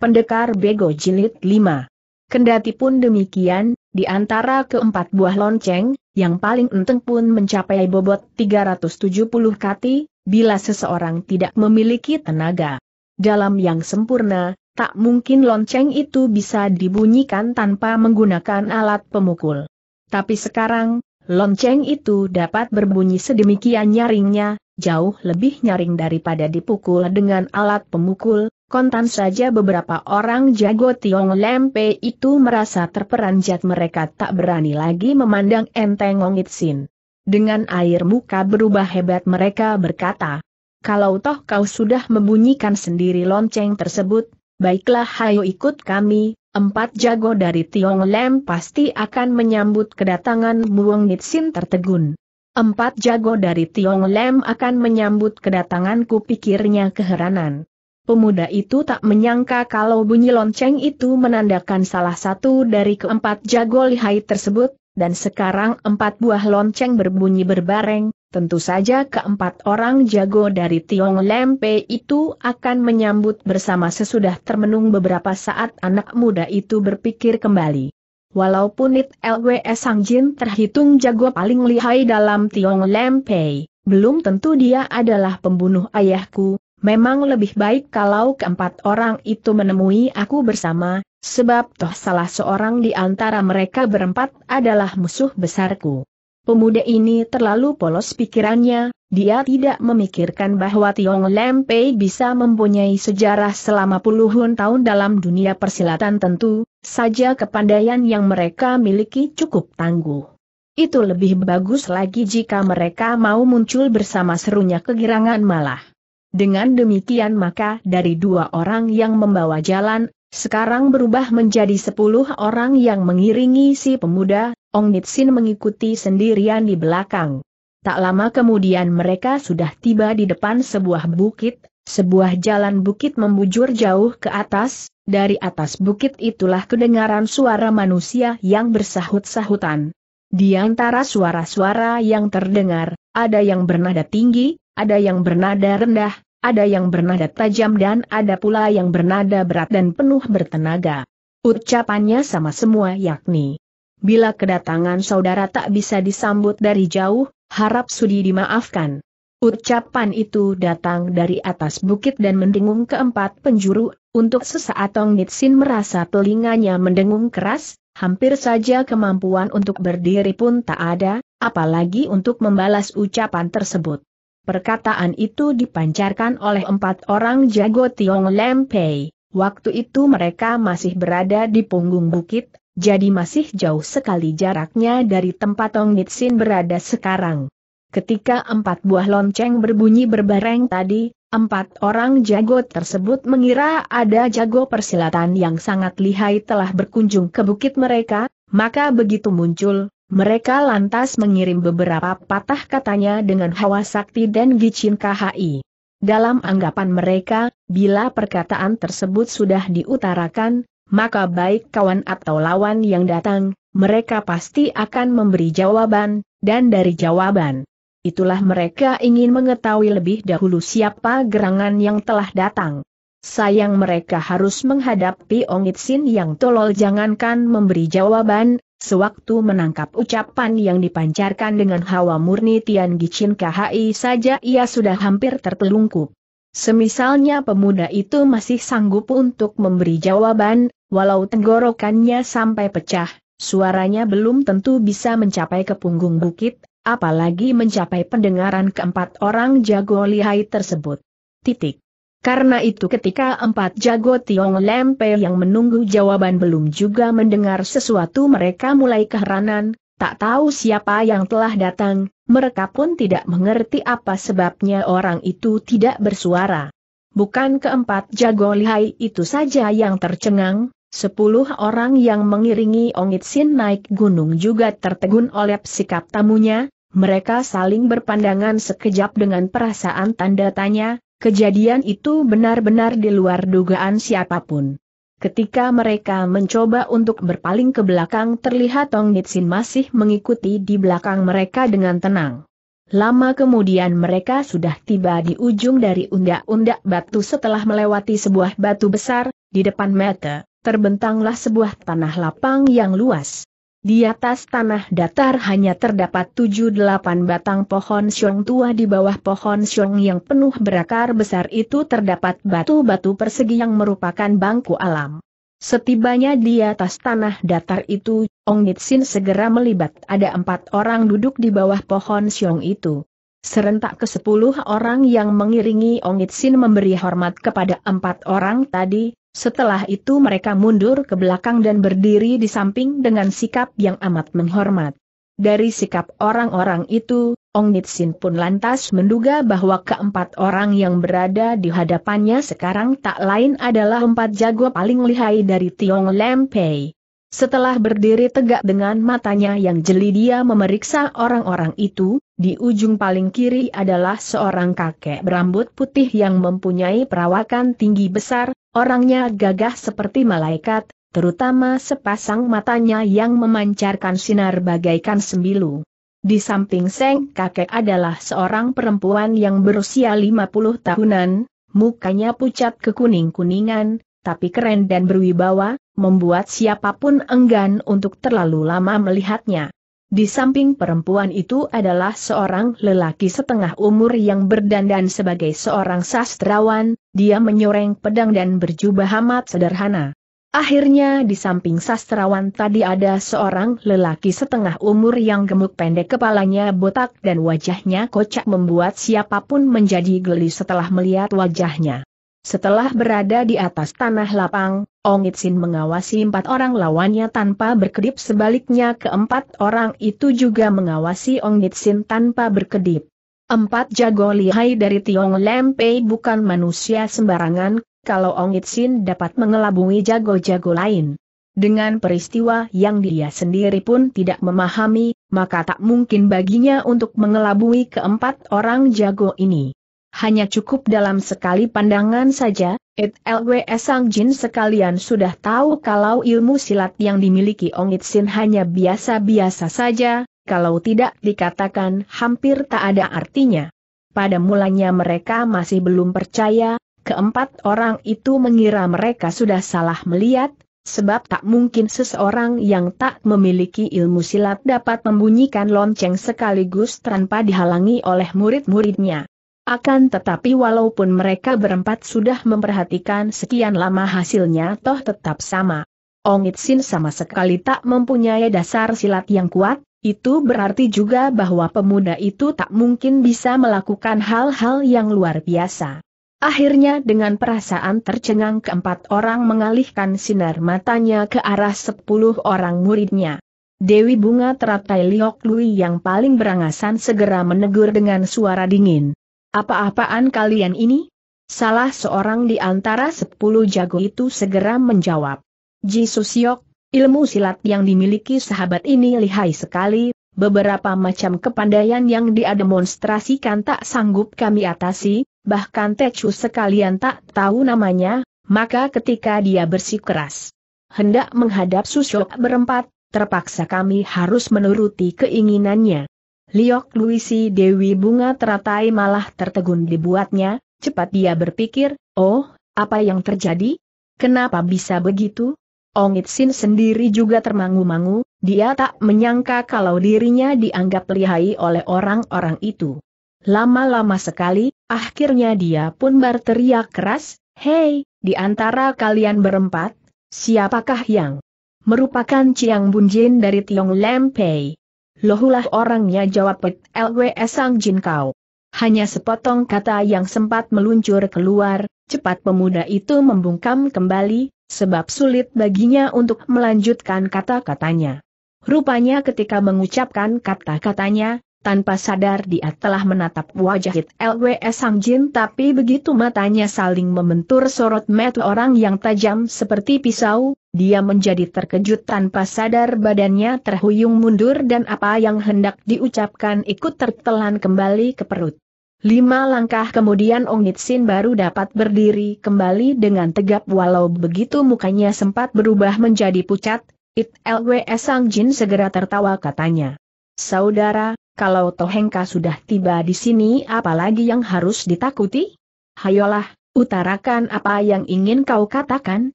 Pendekar Bego Jilid 5. Kendati pun demikian, di antara keempat buah lonceng, yang paling enteng pun mencapai bobot 370 kati, bila seseorang tidak memiliki tenaga. Dalam yang sempurna, tak mungkin lonceng itu bisa dibunyikan tanpa menggunakan alat pemukul. Tapi sekarang, lonceng itu dapat berbunyi sedemikian nyaringnya, jauh lebih nyaring daripada dipukul dengan alat pemukul, Kontan saja beberapa orang jago Tiong Lempe itu merasa terperanjat mereka tak berani lagi memandang enteng Ongit Sin. Dengan air muka berubah hebat mereka berkata, kalau toh kau sudah membunyikan sendiri lonceng tersebut, baiklah hayo ikut kami, empat jago dari Tiong Lem pasti akan menyambut kedatangan Muang Nitsin tertegun. Empat jago dari Tiong Lem akan menyambut kedatanganku pikirnya keheranan. Pemuda itu tak menyangka kalau bunyi lonceng itu menandakan salah satu dari keempat jago lihai tersebut, dan sekarang empat buah lonceng berbunyi berbareng, tentu saja keempat orang jago dari Tiong Lempe itu akan menyambut bersama sesudah termenung beberapa saat anak muda itu berpikir kembali. Walaupun Nit LWS Sang Jin terhitung jago paling lihai dalam Tiong Lempe, belum tentu dia adalah pembunuh ayahku, Memang lebih baik kalau keempat orang itu menemui aku bersama, sebab toh salah seorang di antara mereka berempat adalah musuh besarku. Pemuda ini terlalu polos pikirannya, dia tidak memikirkan bahwa Tiong Lempei bisa mempunyai sejarah selama puluhan tahun dalam dunia persilatan tentu, saja kepandaian yang mereka miliki cukup tangguh. Itu lebih bagus lagi jika mereka mau muncul bersama serunya kegirangan malah. Dengan demikian maka dari dua orang yang membawa jalan, sekarang berubah menjadi sepuluh orang yang mengiringi si pemuda, Ong Nitsin mengikuti sendirian di belakang. Tak lama kemudian mereka sudah tiba di depan sebuah bukit, sebuah jalan bukit membujur jauh ke atas, dari atas bukit itulah kedengaran suara manusia yang bersahut-sahutan. Di antara suara-suara yang terdengar, ada yang bernada tinggi, ada yang bernada rendah, ada yang bernada tajam dan ada pula yang bernada berat dan penuh bertenaga. Ucapannya sama semua yakni, bila kedatangan saudara tak bisa disambut dari jauh, harap sudi dimaafkan. Ucapan itu datang dari atas bukit dan mendengung keempat penjuru, untuk sesaat Tong Nitsin merasa telinganya mendengung keras, hampir saja kemampuan untuk berdiri pun tak ada, apalagi untuk membalas ucapan tersebut. Perkataan itu dipancarkan oleh empat orang jago Tiong Lempei. Waktu itu mereka masih berada di punggung bukit, jadi masih jauh sekali jaraknya dari tempat Tong Nitsin berada sekarang. Ketika empat buah lonceng berbunyi berbareng tadi, Empat orang jago tersebut mengira ada jago persilatan yang sangat lihai telah berkunjung ke bukit mereka, maka begitu muncul, mereka lantas mengirim beberapa patah katanya dengan hawa sakti dan gicin KHI. Dalam anggapan mereka, bila perkataan tersebut sudah diutarakan, maka baik kawan atau lawan yang datang, mereka pasti akan memberi jawaban, dan dari jawaban itulah mereka ingin mengetahui lebih dahulu siapa gerangan yang telah datang. Sayang mereka harus menghadapi Ongitsin yang tolol jangankan memberi jawaban, Sewaktu menangkap ucapan yang dipancarkan dengan hawa murni Tian Gichin KHI saja ia sudah hampir tertelungkup. Semisalnya pemuda itu masih sanggup untuk memberi jawaban, walau tenggorokannya sampai pecah, suaranya belum tentu bisa mencapai ke punggung bukit, apalagi mencapai pendengaran keempat orang jago lihai tersebut. Titik. Karena itu ketika empat jago Tiong Lempe yang menunggu jawaban belum juga mendengar sesuatu mereka mulai keheranan, tak tahu siapa yang telah datang, mereka pun tidak mengerti apa sebabnya orang itu tidak bersuara. Bukan keempat jago lihai itu saja yang tercengang, Sepuluh orang yang mengiringi Ongit Sin naik gunung juga tertegun oleh sikap tamunya, mereka saling berpandangan sekejap dengan perasaan tanda tanya, Kejadian itu benar-benar di luar dugaan siapapun. Ketika mereka mencoba untuk berpaling ke belakang terlihat Tong Nitsin masih mengikuti di belakang mereka dengan tenang. Lama kemudian mereka sudah tiba di ujung dari undak-undak batu setelah melewati sebuah batu besar, di depan mata, terbentanglah sebuah tanah lapang yang luas. Di atas tanah datar hanya terdapat tujuh delapan batang pohon siong tua di bawah pohon siong yang penuh berakar besar itu terdapat batu-batu persegi yang merupakan bangku alam. Setibanya di atas tanah datar itu, Ong Nitsin segera melibat ada empat orang duduk di bawah pohon siong itu. Serentak ke sepuluh orang yang mengiringi Ong Nitsin memberi hormat kepada empat orang tadi, setelah itu mereka mundur ke belakang dan berdiri di samping dengan sikap yang amat menghormat. Dari sikap orang-orang itu, Ong Nitsin pun lantas menduga bahwa keempat orang yang berada di hadapannya sekarang tak lain adalah empat jago paling lihai dari Tiong Lempei. Setelah berdiri tegak dengan matanya yang jeli dia memeriksa orang-orang itu, di ujung paling kiri adalah seorang kakek berambut putih yang mempunyai perawakan tinggi besar, Orangnya gagah seperti malaikat, terutama sepasang matanya yang memancarkan sinar bagaikan sembilu. Di samping Seng kakek adalah seorang perempuan yang berusia 50 tahunan, mukanya pucat kekuning-kuningan, tapi keren dan berwibawa, membuat siapapun enggan untuk terlalu lama melihatnya. Di samping perempuan itu adalah seorang lelaki setengah umur yang berdandan sebagai seorang sastrawan, dia menyoreng pedang dan berjubah amat sederhana. Akhirnya di samping sastrawan tadi ada seorang lelaki setengah umur yang gemuk pendek kepalanya botak dan wajahnya kocak membuat siapapun menjadi geli setelah melihat wajahnya. Setelah berada di atas tanah lapang, Ong Itsin mengawasi empat orang lawannya tanpa berkedip sebaliknya keempat orang itu juga mengawasi Ong Itsin tanpa berkedip. Empat jago lihai dari Tiong Lempei bukan manusia sembarangan, kalau Ong Itsin dapat mengelabui jago-jago lain. Dengan peristiwa yang dia sendiri pun tidak memahami, maka tak mungkin baginya untuk mengelabui keempat orang jago ini hanya cukup dalam sekali pandangan saja, It Lwe Sang Jin sekalian sudah tahu kalau ilmu silat yang dimiliki Ong Itsin hanya biasa-biasa saja, kalau tidak dikatakan hampir tak ada artinya. Pada mulanya mereka masih belum percaya, keempat orang itu mengira mereka sudah salah melihat, sebab tak mungkin seseorang yang tak memiliki ilmu silat dapat membunyikan lonceng sekaligus tanpa dihalangi oleh murid-muridnya. Akan tetapi walaupun mereka berempat sudah memperhatikan sekian lama hasilnya toh tetap sama. Ong Sin sama sekali tak mempunyai dasar silat yang kuat, itu berarti juga bahwa pemuda itu tak mungkin bisa melakukan hal-hal yang luar biasa. Akhirnya dengan perasaan tercengang keempat orang mengalihkan sinar matanya ke arah sepuluh orang muridnya. Dewi Bunga teratai Liok Lui yang paling berangasan segera menegur dengan suara dingin. Apa-apaan kalian ini? Salah seorang di antara sepuluh jago itu segera menjawab. Ji Susiok, ilmu silat yang dimiliki sahabat ini lihai sekali, beberapa macam kepandaian yang diademonstrasikan tak sanggup kami atasi, bahkan Techu sekalian tak tahu namanya, maka ketika dia bersikeras hendak menghadap Susiok berempat, terpaksa kami harus menuruti keinginannya. Liok Luisi Dewi Bunga teratai malah tertegun dibuatnya, cepat dia berpikir, oh, apa yang terjadi? Kenapa bisa begitu? Ongit Sin sendiri juga termangu-mangu, dia tak menyangka kalau dirinya dianggap lihai oleh orang-orang itu. Lama-lama sekali, akhirnya dia pun berteriak keras, Hei, di antara kalian berempat, siapakah yang merupakan Chiang Bunjin dari Tiong Lempei? Lohulah orangnya jawab Pek LWS Sang Jin Kau. Hanya sepotong kata yang sempat meluncur keluar, cepat pemuda itu membungkam kembali, sebab sulit baginya untuk melanjutkan kata-katanya. Rupanya ketika mengucapkan kata-katanya, tanpa sadar dia telah menatap wajah Hit LWS Sang Jin tapi begitu matanya saling membentur sorot mata orang yang tajam seperti pisau, dia menjadi terkejut tanpa sadar badannya terhuyung mundur dan apa yang hendak diucapkan ikut tertelan kembali ke perut. Lima langkah kemudian Ong Nitsin baru dapat berdiri kembali dengan tegap walau begitu mukanya sempat berubah menjadi pucat, It LWS Sang Jin segera tertawa katanya. Saudara, kalau Tohengka sudah tiba di sini apalagi yang harus ditakuti? Hayolah, utarakan apa yang ingin kau katakan.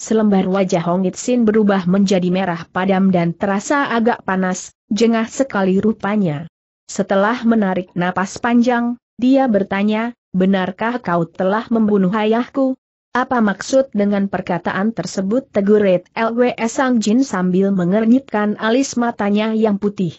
Selembar wajah Hong Itsin berubah menjadi merah padam dan terasa agak panas, jengah sekali rupanya. Setelah menarik napas panjang, dia bertanya, benarkah kau telah membunuh ayahku? Apa maksud dengan perkataan tersebut tegurit LWS Sang Jin sambil mengernyitkan alis matanya yang putih.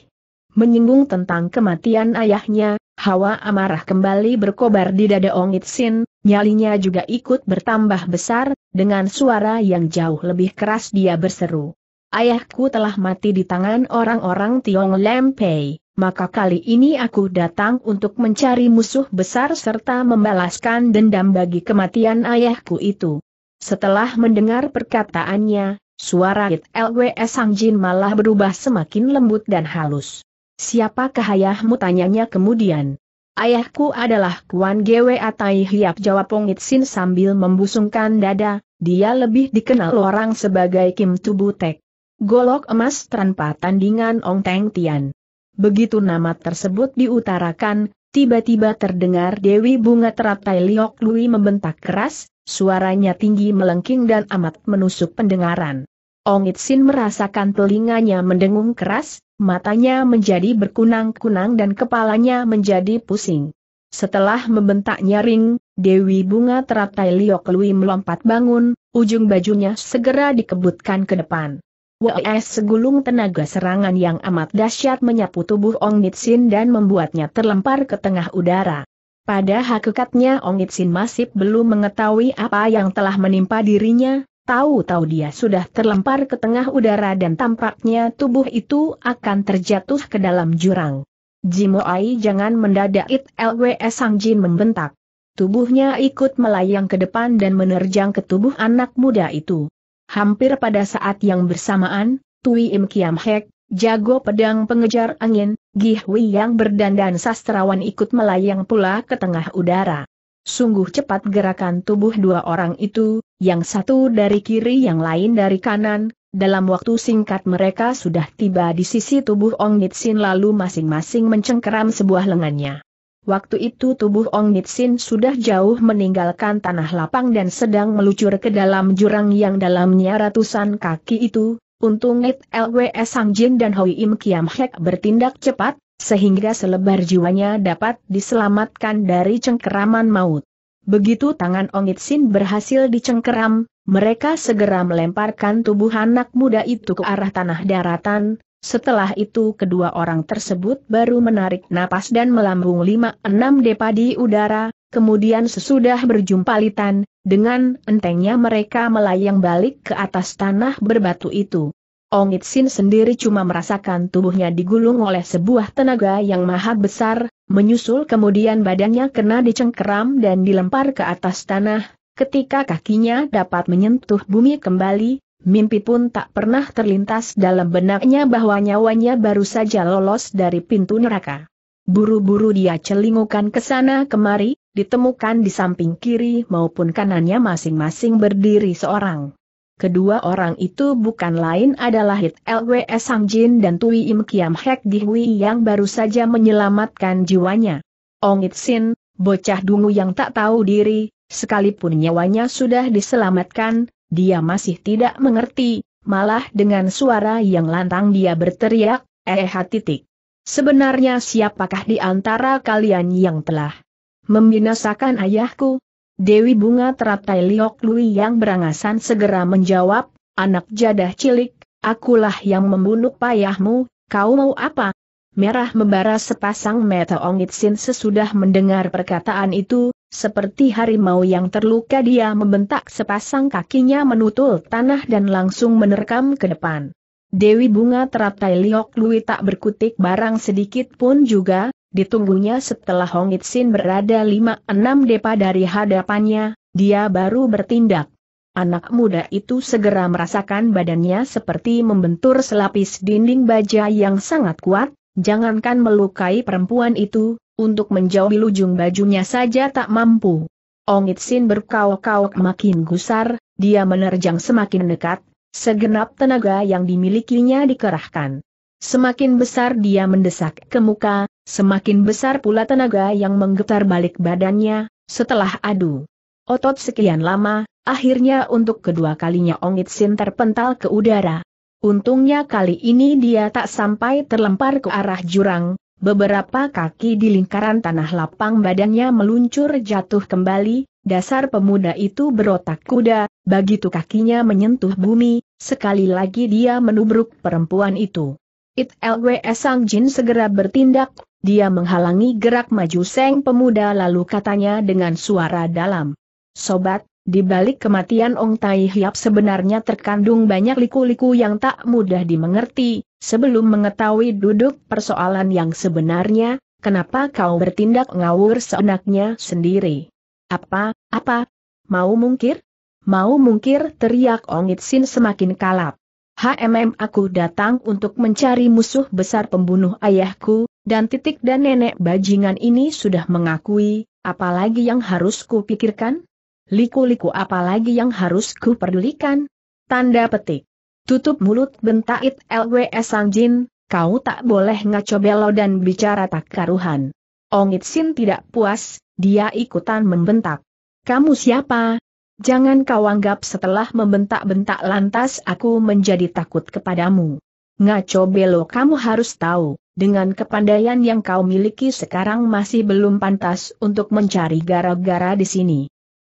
Menyinggung tentang kematian ayahnya, hawa amarah kembali berkobar di dada Ong Itsin, nyalinya juga ikut bertambah besar, dengan suara yang jauh lebih keras dia berseru. Ayahku telah mati di tangan orang-orang Tiong Lempei, maka kali ini aku datang untuk mencari musuh besar serta membalaskan dendam bagi kematian ayahku itu. Setelah mendengar perkataannya, suara It LWS Jin malah berubah semakin lembut dan halus. Siapakah ayahmu tanyanya kemudian. Ayahku adalah Kuan Gwe Atai Hiap jawab Pongit Sin sambil membusungkan dada, dia lebih dikenal orang sebagai Kim Tubutek. Golok emas tanpa tandingan Ong Teng Tian. Begitu nama tersebut diutarakan, tiba-tiba terdengar Dewi Bunga Teratai Liok Lui membentak keras, suaranya tinggi melengking dan amat menusuk pendengaran. Ong Sin merasakan telinganya mendengung keras, matanya menjadi berkunang-kunang dan kepalanya menjadi pusing. Setelah membentak nyaring, Dewi Bunga teratai Liok Lui melompat bangun, ujung bajunya segera dikebutkan ke depan. WS segulung tenaga serangan yang amat dahsyat menyapu tubuh Ong Nitsin dan membuatnya terlempar ke tengah udara. Pada hakikatnya Ong Nitsin masih belum mengetahui apa yang telah menimpa dirinya, Tahu-tahu dia sudah terlempar ke tengah udara dan tampaknya tubuh itu akan terjatuh ke dalam jurang. Jimoai jangan mendadak it LWS Sangjin membentak. Tubuhnya ikut melayang ke depan dan menerjang ke tubuh anak muda itu. Hampir pada saat yang bersamaan, Tui Im Kiam Hek, jago pedang pengejar angin, Gihwi yang berdandan sastrawan ikut melayang pula ke tengah udara. Sungguh cepat gerakan tubuh dua orang itu, yang satu dari kiri yang lain dari kanan, dalam waktu singkat mereka sudah tiba di sisi tubuh Ong Nitsin lalu masing-masing mencengkeram sebuah lengannya. Waktu itu tubuh Ong Nitsin sudah jauh meninggalkan tanah lapang dan sedang melucur ke dalam jurang yang dalamnya ratusan kaki itu, untung Nit LWS Sang Jin dan Hoi Im Kiam Hek bertindak cepat, sehingga selebar jiwanya dapat diselamatkan dari cengkeraman maut. Begitu tangan Ongit Sin berhasil dicengkeram, mereka segera melemparkan tubuh anak muda itu ke arah tanah daratan, setelah itu kedua orang tersebut baru menarik napas dan melambung 5 enam depa di udara, kemudian sesudah berjumpa litan, dengan entengnya mereka melayang balik ke atas tanah berbatu itu. Ongit Sin sendiri cuma merasakan tubuhnya digulung oleh sebuah tenaga yang maha besar, Menyusul kemudian badannya kena dicengkeram dan dilempar ke atas tanah, ketika kakinya dapat menyentuh bumi kembali, mimpi pun tak pernah terlintas dalam benaknya bahwa nyawanya baru saja lolos dari pintu neraka. Buru-buru dia celingukan ke sana kemari, ditemukan di samping kiri maupun kanannya masing-masing berdiri seorang. Kedua orang itu bukan lain adalah Hit LWS Sangjin dan Tui Im Kiam Hek Dihui yang baru saja menyelamatkan jiwanya. Ong It Sin, bocah dungu yang tak tahu diri, sekalipun nyawanya sudah diselamatkan, dia masih tidak mengerti, malah dengan suara yang lantang dia berteriak, eh titik. Sebenarnya siapakah di antara kalian yang telah membinasakan ayahku? Dewi Bunga teratai Liok Lui yang berangasan segera menjawab, anak jadah cilik, akulah yang membunuh payahmu, kau mau apa? Merah membara sepasang mata Ongit Sin sesudah mendengar perkataan itu, seperti harimau yang terluka dia membentak sepasang kakinya menutul tanah dan langsung menerkam ke depan. Dewi Bunga teratai Liok Lui tak berkutik barang sedikit pun juga, Ditunggunya setelah Hong Itsin berada 5-6 depa dari hadapannya, dia baru bertindak. Anak muda itu segera merasakan badannya seperti membentur selapis dinding baja yang sangat kuat, jangankan melukai perempuan itu, untuk menjauhi lujung bajunya saja tak mampu. Ong Itsin berkauk kauk makin gusar, dia menerjang semakin dekat, segenap tenaga yang dimilikinya dikerahkan. Semakin besar dia mendesak ke muka, Semakin besar pula tenaga yang menggetar balik badannya, setelah adu. Otot sekian lama, akhirnya untuk kedua kalinya Ong Itsin terpental ke udara. Untungnya kali ini dia tak sampai terlempar ke arah jurang, beberapa kaki di lingkaran tanah lapang badannya meluncur jatuh kembali, dasar pemuda itu berotak kuda, begitu kakinya menyentuh bumi, sekali lagi dia menubruk perempuan itu. It LWS Sang Jin segera bertindak dia menghalangi gerak maju Seng pemuda lalu katanya dengan suara dalam. Sobat, di balik kematian Ong Tai Hiap sebenarnya terkandung banyak liku-liku yang tak mudah dimengerti, sebelum mengetahui duduk persoalan yang sebenarnya, kenapa kau bertindak ngawur seenaknya sendiri? Apa, apa? Mau mungkir? Mau mungkir teriak Ong Itsin semakin kalap. HMM aku datang untuk mencari musuh besar pembunuh ayahku, dan titik dan nenek bajingan ini sudah mengakui, apalagi yang harus pikirkan? Liku-liku apalagi yang harus kuperdulikan? Tanda petik. Tutup mulut bentak LWS Sangjin, kau tak boleh ngaco belo dan bicara tak karuhan. Ongit Sin tidak puas, dia ikutan membentak. Kamu siapa, Jangan kau anggap setelah membentak-bentak lantas aku menjadi takut kepadamu. Ngaco belo kamu harus tahu, dengan kepandaian yang kau miliki sekarang masih belum pantas untuk mencari gara-gara di sini.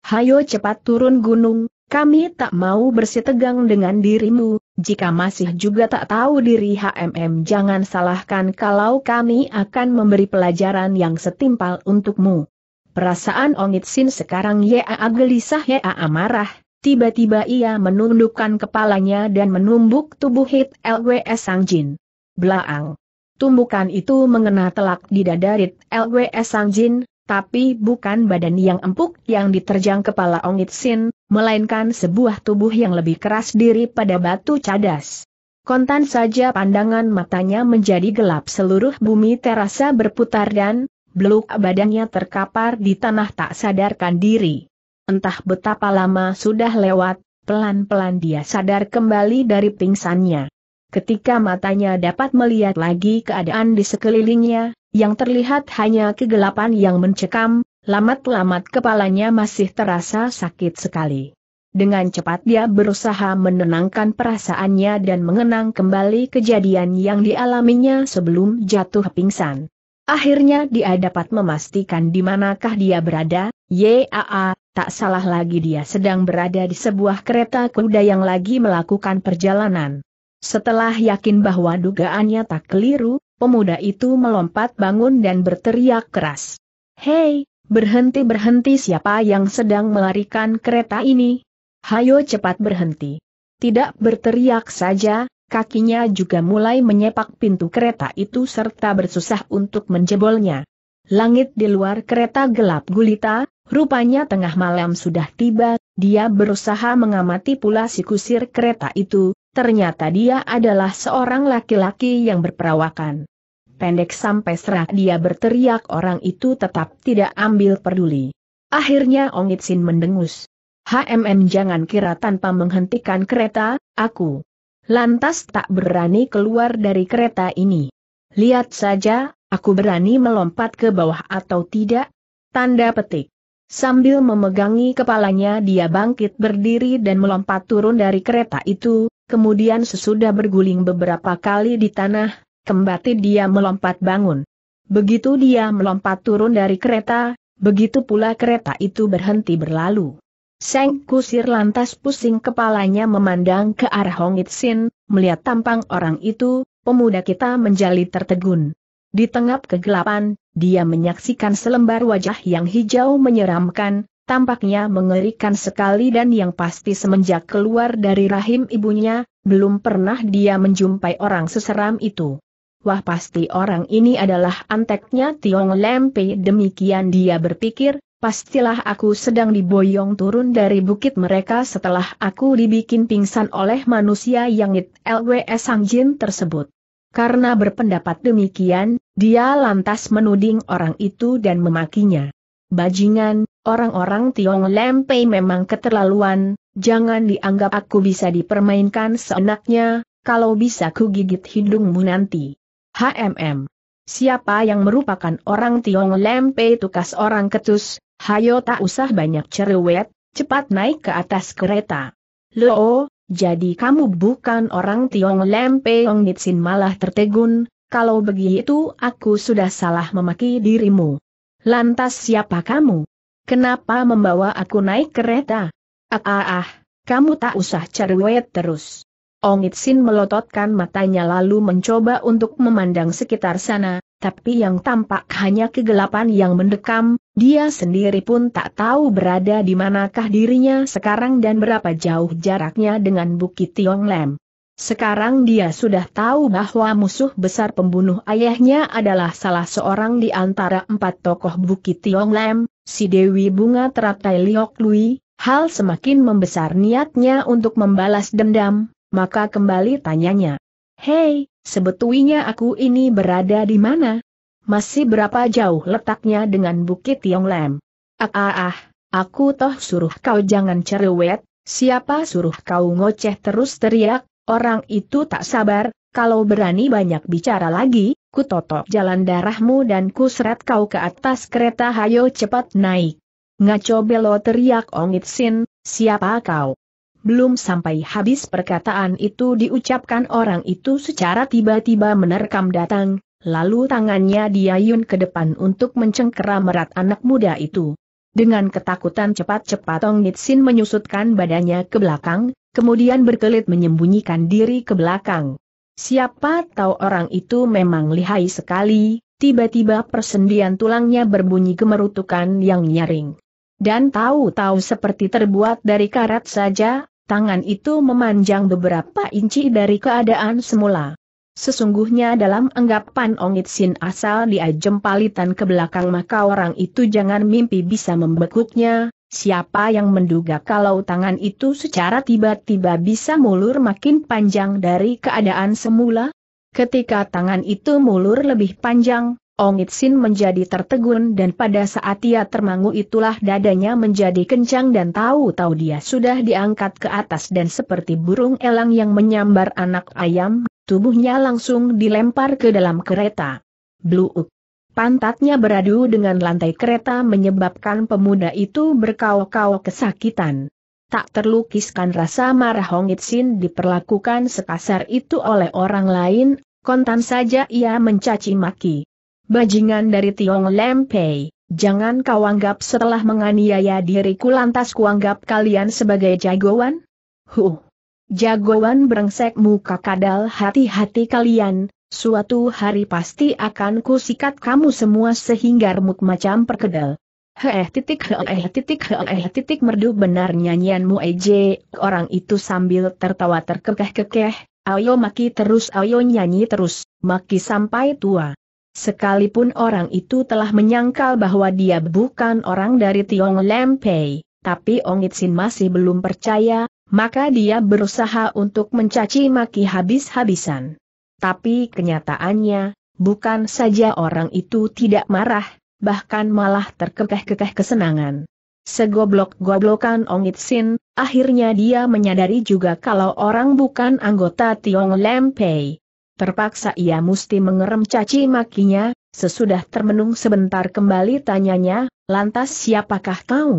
Hayo cepat turun gunung, kami tak mau bersitegang dengan dirimu, jika masih juga tak tahu diri HMM jangan salahkan kalau kami akan memberi pelajaran yang setimpal untukmu. Perasaan Ongit Sin sekarang ya gelisah ya amarah. tiba-tiba ia menundukkan kepalanya dan menumbuk tubuh Hit LWS Sang Jin. Blaang. Tumbukan itu mengena telak di dada Hit LWS Sang Jin, tapi bukan badan yang empuk yang diterjang kepala Ongit Sin, melainkan sebuah tubuh yang lebih keras diri pada batu cadas. Kontan saja pandangan matanya menjadi gelap seluruh bumi terasa berputar dan, beluk badannya terkapar di tanah tak sadarkan diri. Entah betapa lama sudah lewat, pelan-pelan dia sadar kembali dari pingsannya. Ketika matanya dapat melihat lagi keadaan di sekelilingnya, yang terlihat hanya kegelapan yang mencekam, lamat-lamat kepalanya masih terasa sakit sekali. Dengan cepat dia berusaha menenangkan perasaannya dan mengenang kembali kejadian yang dialaminya sebelum jatuh pingsan. Akhirnya dia dapat memastikan di manakah dia berada, YAA, tak salah lagi dia sedang berada di sebuah kereta kuda yang lagi melakukan perjalanan. Setelah yakin bahwa dugaannya tak keliru, pemuda itu melompat bangun dan berteriak keras. Hei, berhenti-berhenti siapa yang sedang melarikan kereta ini? Hayo cepat berhenti. Tidak berteriak saja, Kakinya juga mulai menyepak pintu kereta itu serta bersusah untuk menjebolnya. Langit di luar kereta gelap gulita, rupanya tengah malam sudah tiba, dia berusaha mengamati pula si kusir kereta itu, ternyata dia adalah seorang laki-laki yang berperawakan. Pendek sampai serak dia berteriak orang itu tetap tidak ambil peduli. Akhirnya Ong Itsin mendengus. HMM jangan kira tanpa menghentikan kereta, aku lantas tak berani keluar dari kereta ini. Lihat saja, aku berani melompat ke bawah atau tidak? Tanda petik. Sambil memegangi kepalanya dia bangkit berdiri dan melompat turun dari kereta itu, kemudian sesudah berguling beberapa kali di tanah, kembali dia melompat bangun. Begitu dia melompat turun dari kereta, begitu pula kereta itu berhenti berlalu. Seng Kusir lantas pusing kepalanya memandang ke arah Hong Itsin, melihat tampang orang itu, pemuda kita menjadi tertegun. Di tengah kegelapan, dia menyaksikan selembar wajah yang hijau menyeramkan, tampaknya mengerikan sekali dan yang pasti semenjak keluar dari rahim ibunya, belum pernah dia menjumpai orang seseram itu. Wah pasti orang ini adalah anteknya Tiong Lempe demikian dia berpikir, pastilah aku sedang diboyong turun dari bukit mereka setelah aku dibikin pingsan oleh manusia yang it LWS Jin tersebut. Karena berpendapat demikian, dia lantas menuding orang itu dan memakinya. Bajingan, orang-orang Tiong Lempei memang keterlaluan, jangan dianggap aku bisa dipermainkan seenaknya, kalau bisa ku gigit hidungmu nanti. HMM. Siapa yang merupakan orang Tiong Lempei tukas orang ketus, Hayo tak usah banyak cerewet, cepat naik ke atas kereta. Loo, jadi kamu bukan orang Tiong Lempeong Nitsin malah tertegun, kalau begitu aku sudah salah memaki dirimu. Lantas siapa kamu? Kenapa membawa aku naik kereta? Ah ah ah, kamu tak usah cerewet terus. Ong Itsin melototkan matanya lalu mencoba untuk memandang sekitar sana, tapi yang tampak hanya kegelapan yang mendekam, dia sendiri pun tak tahu berada di manakah dirinya sekarang dan berapa jauh jaraknya dengan Bukit Tiong Lem. Sekarang dia sudah tahu bahwa musuh besar pembunuh ayahnya adalah salah seorang di antara empat tokoh Bukit Tiong Lem, si Dewi Bunga Teratai Liok Lui, hal semakin membesar niatnya untuk membalas dendam, maka kembali tanyanya. Hei, sebetulnya aku ini berada di mana? Masih berapa jauh letaknya dengan Bukit Lem? Ah ah ah, aku toh suruh kau jangan cerewet, siapa suruh kau ngoceh terus teriak, orang itu tak sabar, kalau berani banyak bicara lagi, ku totok jalan darahmu dan ku seret kau ke atas kereta hayo cepat naik. Ngaco belo teriak Ongit Sin, siapa kau? Belum sampai habis perkataan itu diucapkan orang itu secara tiba-tiba menerkam datang, lalu tangannya diayun ke depan untuk mencengkeram erat anak muda itu. Dengan ketakutan cepat-cepat Tong Nitsin menyusutkan badannya ke belakang, kemudian berkelit menyembunyikan diri ke belakang. Siapa tahu orang itu memang lihai sekali, tiba-tiba persendian tulangnya berbunyi gemerutukan yang nyaring. Dan tahu-tahu seperti terbuat dari karat saja, Tangan itu memanjang beberapa inci dari keadaan semula. Sesungguhnya dalam anggapan Ongit Sin asal dia jempalitan ke belakang maka orang itu jangan mimpi bisa membekuknya, siapa yang menduga kalau tangan itu secara tiba-tiba bisa mulur makin panjang dari keadaan semula? Ketika tangan itu mulur lebih panjang, Ong Itsin menjadi tertegun dan pada saat ia termangu itulah dadanya menjadi kencang dan tahu-tahu dia sudah diangkat ke atas dan seperti burung elang yang menyambar anak ayam, tubuhnya langsung dilempar ke dalam kereta. Bluuk. Pantatnya beradu dengan lantai kereta menyebabkan pemuda itu berkau-kau kesakitan. Tak terlukiskan rasa marah Hong Itsin diperlakukan sekasar itu oleh orang lain, kontan saja ia mencaci maki. Bajingan dari Tiong Lempei, jangan kau anggap setelah menganiaya diriku lantas kuanggap kalian sebagai jagoan? Huh! Jagoan brengsek muka kadal hati-hati kalian, suatu hari pasti akan kusikat kamu semua sehingga remuk macam perkedel. Heh titik heh titik heh titik merdu benar nyanyianmu Eje, orang itu sambil tertawa terkekeh-kekeh, ayo maki terus ayo nyanyi terus, maki sampai tua. Sekalipun orang itu telah menyangkal bahwa dia bukan orang dari Tiong Lempei, tapi Ong Itsin masih belum percaya, maka dia berusaha untuk mencaci maki habis-habisan. Tapi kenyataannya, bukan saja orang itu tidak marah, bahkan malah terkekeh-kekeh kesenangan. Segoblok-goblokan Ong Itsin, akhirnya dia menyadari juga kalau orang bukan anggota Tiong Lempei, Terpaksa ia mesti mengerem caci makinya, sesudah termenung sebentar kembali tanyanya, lantas siapakah kau?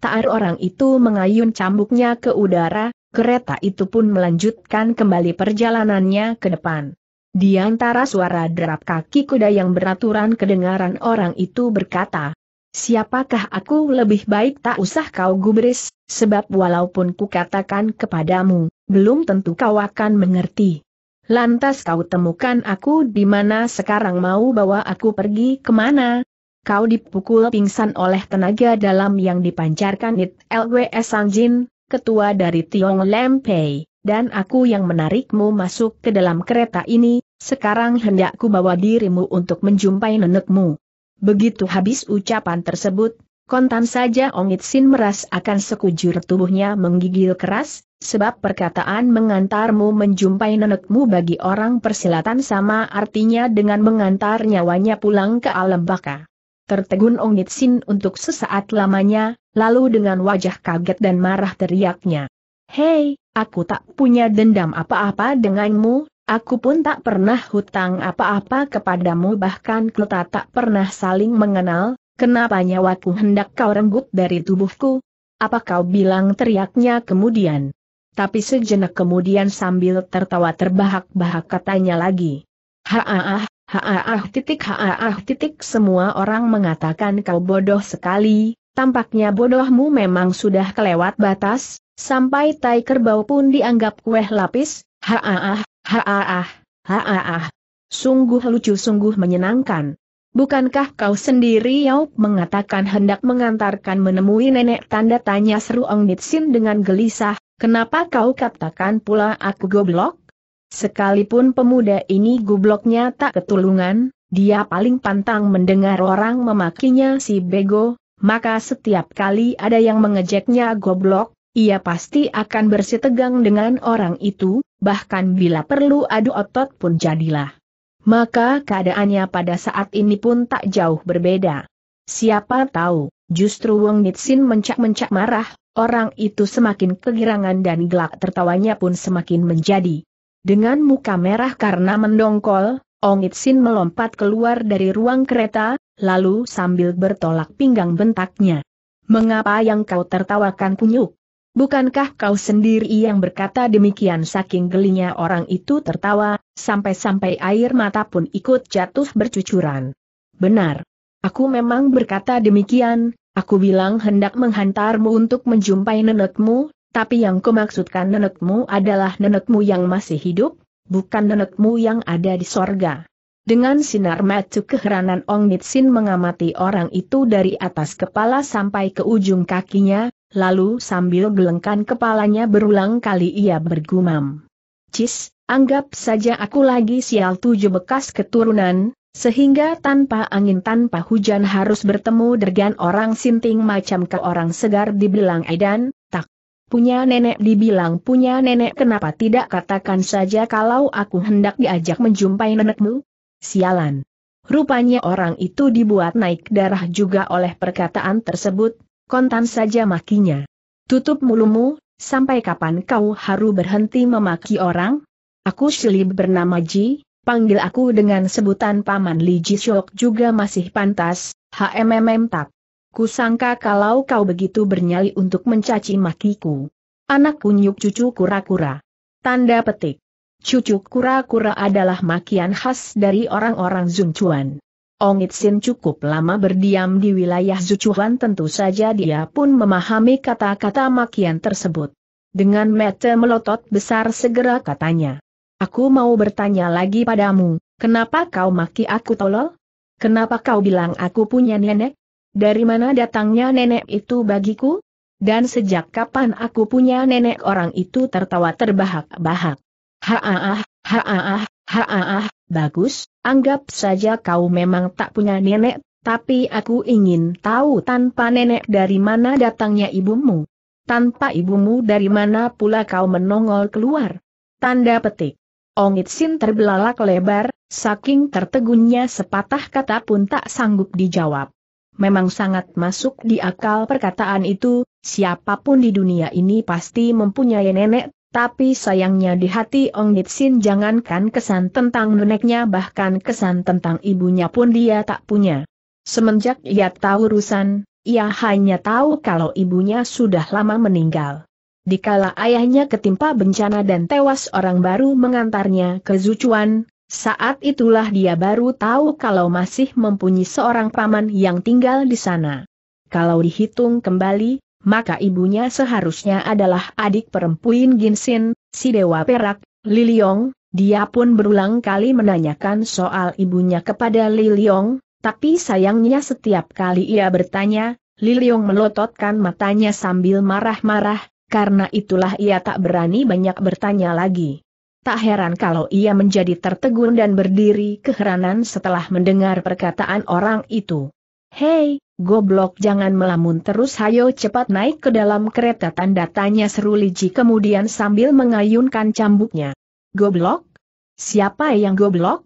Taar orang itu mengayun cambuknya ke udara, kereta itu pun melanjutkan kembali perjalanannya ke depan. Di antara suara derap kaki kuda yang beraturan kedengaran orang itu berkata, Siapakah aku lebih baik tak usah kau gubris, sebab walaupun kukatakan kepadamu, belum tentu kau akan mengerti. Lantas kau temukan aku di mana sekarang mau bawa aku pergi kemana? Kau dipukul pingsan oleh tenaga dalam yang dipancarkan It LWS Sangjin, ketua dari Tiong Lempei, dan aku yang menarikmu masuk ke dalam kereta ini, sekarang hendakku bawa dirimu untuk menjumpai nenekmu. Begitu habis ucapan tersebut, Kontan saja Ongit Sin akan sekujur tubuhnya menggigil keras, sebab perkataan mengantarmu menjumpai nenekmu bagi orang persilatan sama artinya dengan mengantar nyawanya pulang ke alam baka. Tertegun Ongit Sin untuk sesaat lamanya, lalu dengan wajah kaget dan marah teriaknya. Hei, aku tak punya dendam apa-apa denganmu, Aku pun tak pernah hutang apa-apa kepadamu bahkan kita tak pernah saling mengenal, Kenapa nyawaku hendak kau renggut dari tubuhku? Apa kau bilang teriaknya kemudian? Tapi sejenak kemudian sambil tertawa terbahak-bahak katanya lagi. Haaah, haaah titik haaah titik semua orang mengatakan kau bodoh sekali, tampaknya bodohmu memang sudah kelewat batas, sampai tai kerbau pun dianggap kueh lapis, haaah, haaah, haaah. Sungguh lucu sungguh menyenangkan. Bukankah kau sendiri yang mengatakan hendak mengantarkan menemui nenek tanda tanya seru Ong Nitsin dengan gelisah, kenapa kau katakan pula aku goblok? Sekalipun pemuda ini gobloknya tak ketulungan, dia paling pantang mendengar orang memakinya si bego, maka setiap kali ada yang mengejeknya goblok, ia pasti akan bersitegang dengan orang itu, bahkan bila perlu adu otot pun jadilah maka keadaannya pada saat ini pun tak jauh berbeda. Siapa tahu, justru Wong Nitsin mencak-mencak marah, orang itu semakin kegirangan dan gelak tertawanya pun semakin menjadi. Dengan muka merah karena mendongkol, Ong Nitsin melompat keluar dari ruang kereta, lalu sambil bertolak pinggang bentaknya. Mengapa yang kau tertawakan kunyuk? Bukankah kau sendiri yang berkata demikian saking gelinya orang itu tertawa, sampai-sampai air mata pun ikut jatuh bercucuran. Benar. Aku memang berkata demikian, aku bilang hendak menghantarmu untuk menjumpai nenekmu, tapi yang kumaksudkan nenekmu adalah nenekmu yang masih hidup, bukan nenekmu yang ada di sorga. Dengan sinar mata keheranan Ong Nitsin mengamati orang itu dari atas kepala sampai ke ujung kakinya, Lalu sambil gelengkan kepalanya berulang kali ia bergumam. Cis, anggap saja aku lagi sial tujuh bekas keturunan, sehingga tanpa angin tanpa hujan harus bertemu dengan orang sinting macam ke orang segar dibilang Edan, tak punya nenek dibilang punya nenek kenapa tidak katakan saja kalau aku hendak diajak menjumpai nenekmu? Sialan. Rupanya orang itu dibuat naik darah juga oleh perkataan tersebut, kontan saja makinya. Tutup mulumu, sampai kapan kau harus berhenti memaki orang? Aku Shilib bernama Ji, panggil aku dengan sebutan Paman Li Ji Shok juga masih pantas, HMMM tak. Kusangka kalau kau begitu bernyali untuk mencaci makiku. Anak kunyuk cucu kura-kura. Tanda petik. Cucu kura-kura adalah makian khas dari orang-orang Zuncuan. Ong Itsin cukup lama berdiam di wilayah Zuchuan tentu saja dia pun memahami kata-kata makian tersebut. Dengan mata melotot besar segera katanya. Aku mau bertanya lagi padamu, kenapa kau maki aku tolol? Kenapa kau bilang aku punya nenek? Dari mana datangnya nenek itu bagiku? Dan sejak kapan aku punya nenek orang itu tertawa terbahak-bahak. Haaah, haaah, haaah, Bagus, anggap saja kau memang tak punya nenek, tapi aku ingin tahu tanpa nenek dari mana datangnya ibumu. Tanpa ibumu dari mana pula kau menongol keluar? Tanda petik. Ongit Sin terbelalak lebar, saking tertegunnya sepatah kata pun tak sanggup dijawab. Memang sangat masuk di akal perkataan itu, siapapun di dunia ini pasti mempunyai nenek, tapi sayangnya di hati Ong Nitsin jangankan kesan tentang neneknya bahkan kesan tentang ibunya pun dia tak punya. Semenjak ia tahu urusan, ia hanya tahu kalau ibunya sudah lama meninggal. Dikala ayahnya ketimpa bencana dan tewas orang baru mengantarnya ke Zucuan, saat itulah dia baru tahu kalau masih mempunyai seorang paman yang tinggal di sana. Kalau dihitung kembali, maka ibunya seharusnya adalah adik perempuan Ginsin, si Dewa Perak, Liliong, dia pun berulang kali menanyakan soal ibunya kepada Liliong, tapi sayangnya setiap kali ia bertanya, Liliong melototkan matanya sambil marah-marah, karena itulah ia tak berani banyak bertanya lagi. Tak heran kalau ia menjadi tertegun dan berdiri keheranan setelah mendengar perkataan orang itu. Hei, goblok jangan melamun terus hayo cepat naik ke dalam kereta tanda tanya seru Liji kemudian sambil mengayunkan cambuknya. Goblok? Siapa yang goblok?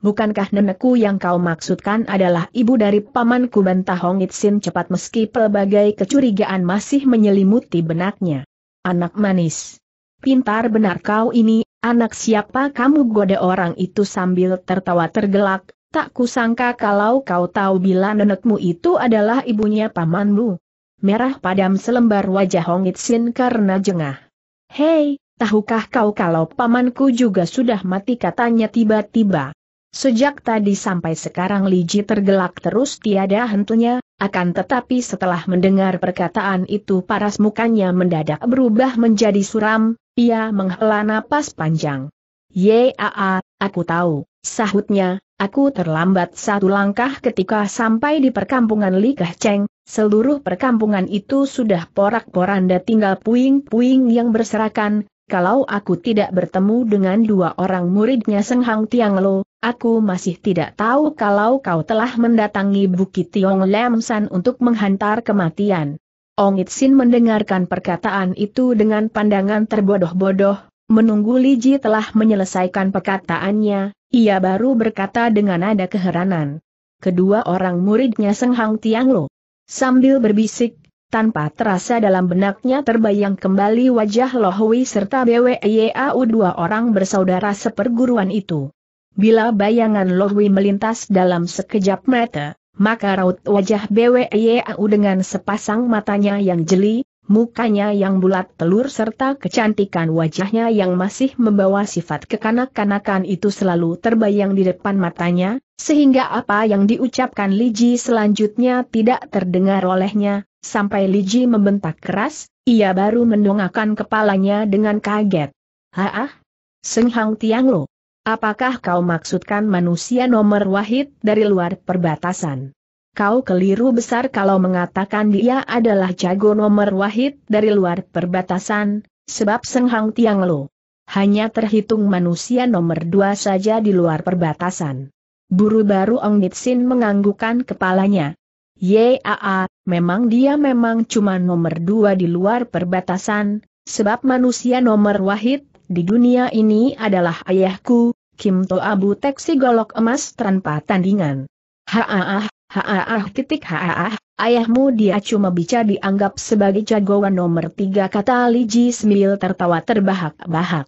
Bukankah nenekku yang kau maksudkan adalah ibu dari pamanku bantah Hong Itsin cepat meski pelbagai kecurigaan masih menyelimuti benaknya. Anak manis. Pintar benar kau ini, anak siapa kamu goda orang itu sambil tertawa tergelak, Tak kusangka kalau kau tahu bila nenekmu itu adalah ibunya pamanmu. Merah padam selembar wajah Hong Itsin karena jengah. Hei, tahukah kau kalau pamanku juga sudah mati katanya tiba-tiba. Sejak tadi sampai sekarang Liji tergelak terus tiada hentunya, akan tetapi setelah mendengar perkataan itu paras mukanya mendadak berubah menjadi suram, ia menghela napas panjang. Yaa, aku tahu, sahutnya, Aku terlambat satu langkah ketika sampai di perkampungan Li Ka Cheng, seluruh perkampungan itu sudah porak-poranda tinggal puing-puing yang berserakan, kalau aku tidak bertemu dengan dua orang muridnya Seng Hang Tiang Lo, aku masih tidak tahu kalau kau telah mendatangi Bukit Tiong Lam San untuk menghantar kematian. Ong Itsin mendengarkan perkataan itu dengan pandangan terbodoh-bodoh, Menunggu Li Ji telah menyelesaikan perkataannya, ia baru berkata dengan nada keheranan. Kedua orang muridnya Seng Hang Tiang Lo. Sambil berbisik, tanpa terasa dalam benaknya terbayang kembali wajah Lohui serta BWYAU dua orang bersaudara seperguruan itu. Bila bayangan Lohui melintas dalam sekejap mata, maka raut wajah BWYAU dengan sepasang matanya yang jeli, mukanya yang bulat telur serta kecantikan wajahnya yang masih membawa sifat kekanak-kanakan itu selalu terbayang di depan matanya, sehingga apa yang diucapkan Liji selanjutnya tidak terdengar olehnya, sampai Liji membentak keras, ia baru mendongakkan kepalanya dengan kaget. Haah? Seng Hang Tiang Lo. Apakah kau maksudkan manusia nomor wahid dari luar perbatasan? kau keliru besar kalau mengatakan dia adalah jago nomor wahid dari luar perbatasan, sebab Senghang Tiang Lo. Hanya terhitung manusia nomor dua saja di luar perbatasan. Buru baru Ong Nitsin menganggukkan kepalanya. Yaa, memang dia memang cuma nomor dua di luar perbatasan, sebab manusia nomor wahid di dunia ini adalah ayahku, Kim To Abu Teksi golok emas tanpa tandingan. Haah, Haaah titik haaah, ayahmu dia cuma bisa dianggap sebagai jagoan nomor tiga kata Li Ji Smil tertawa terbahak-bahak.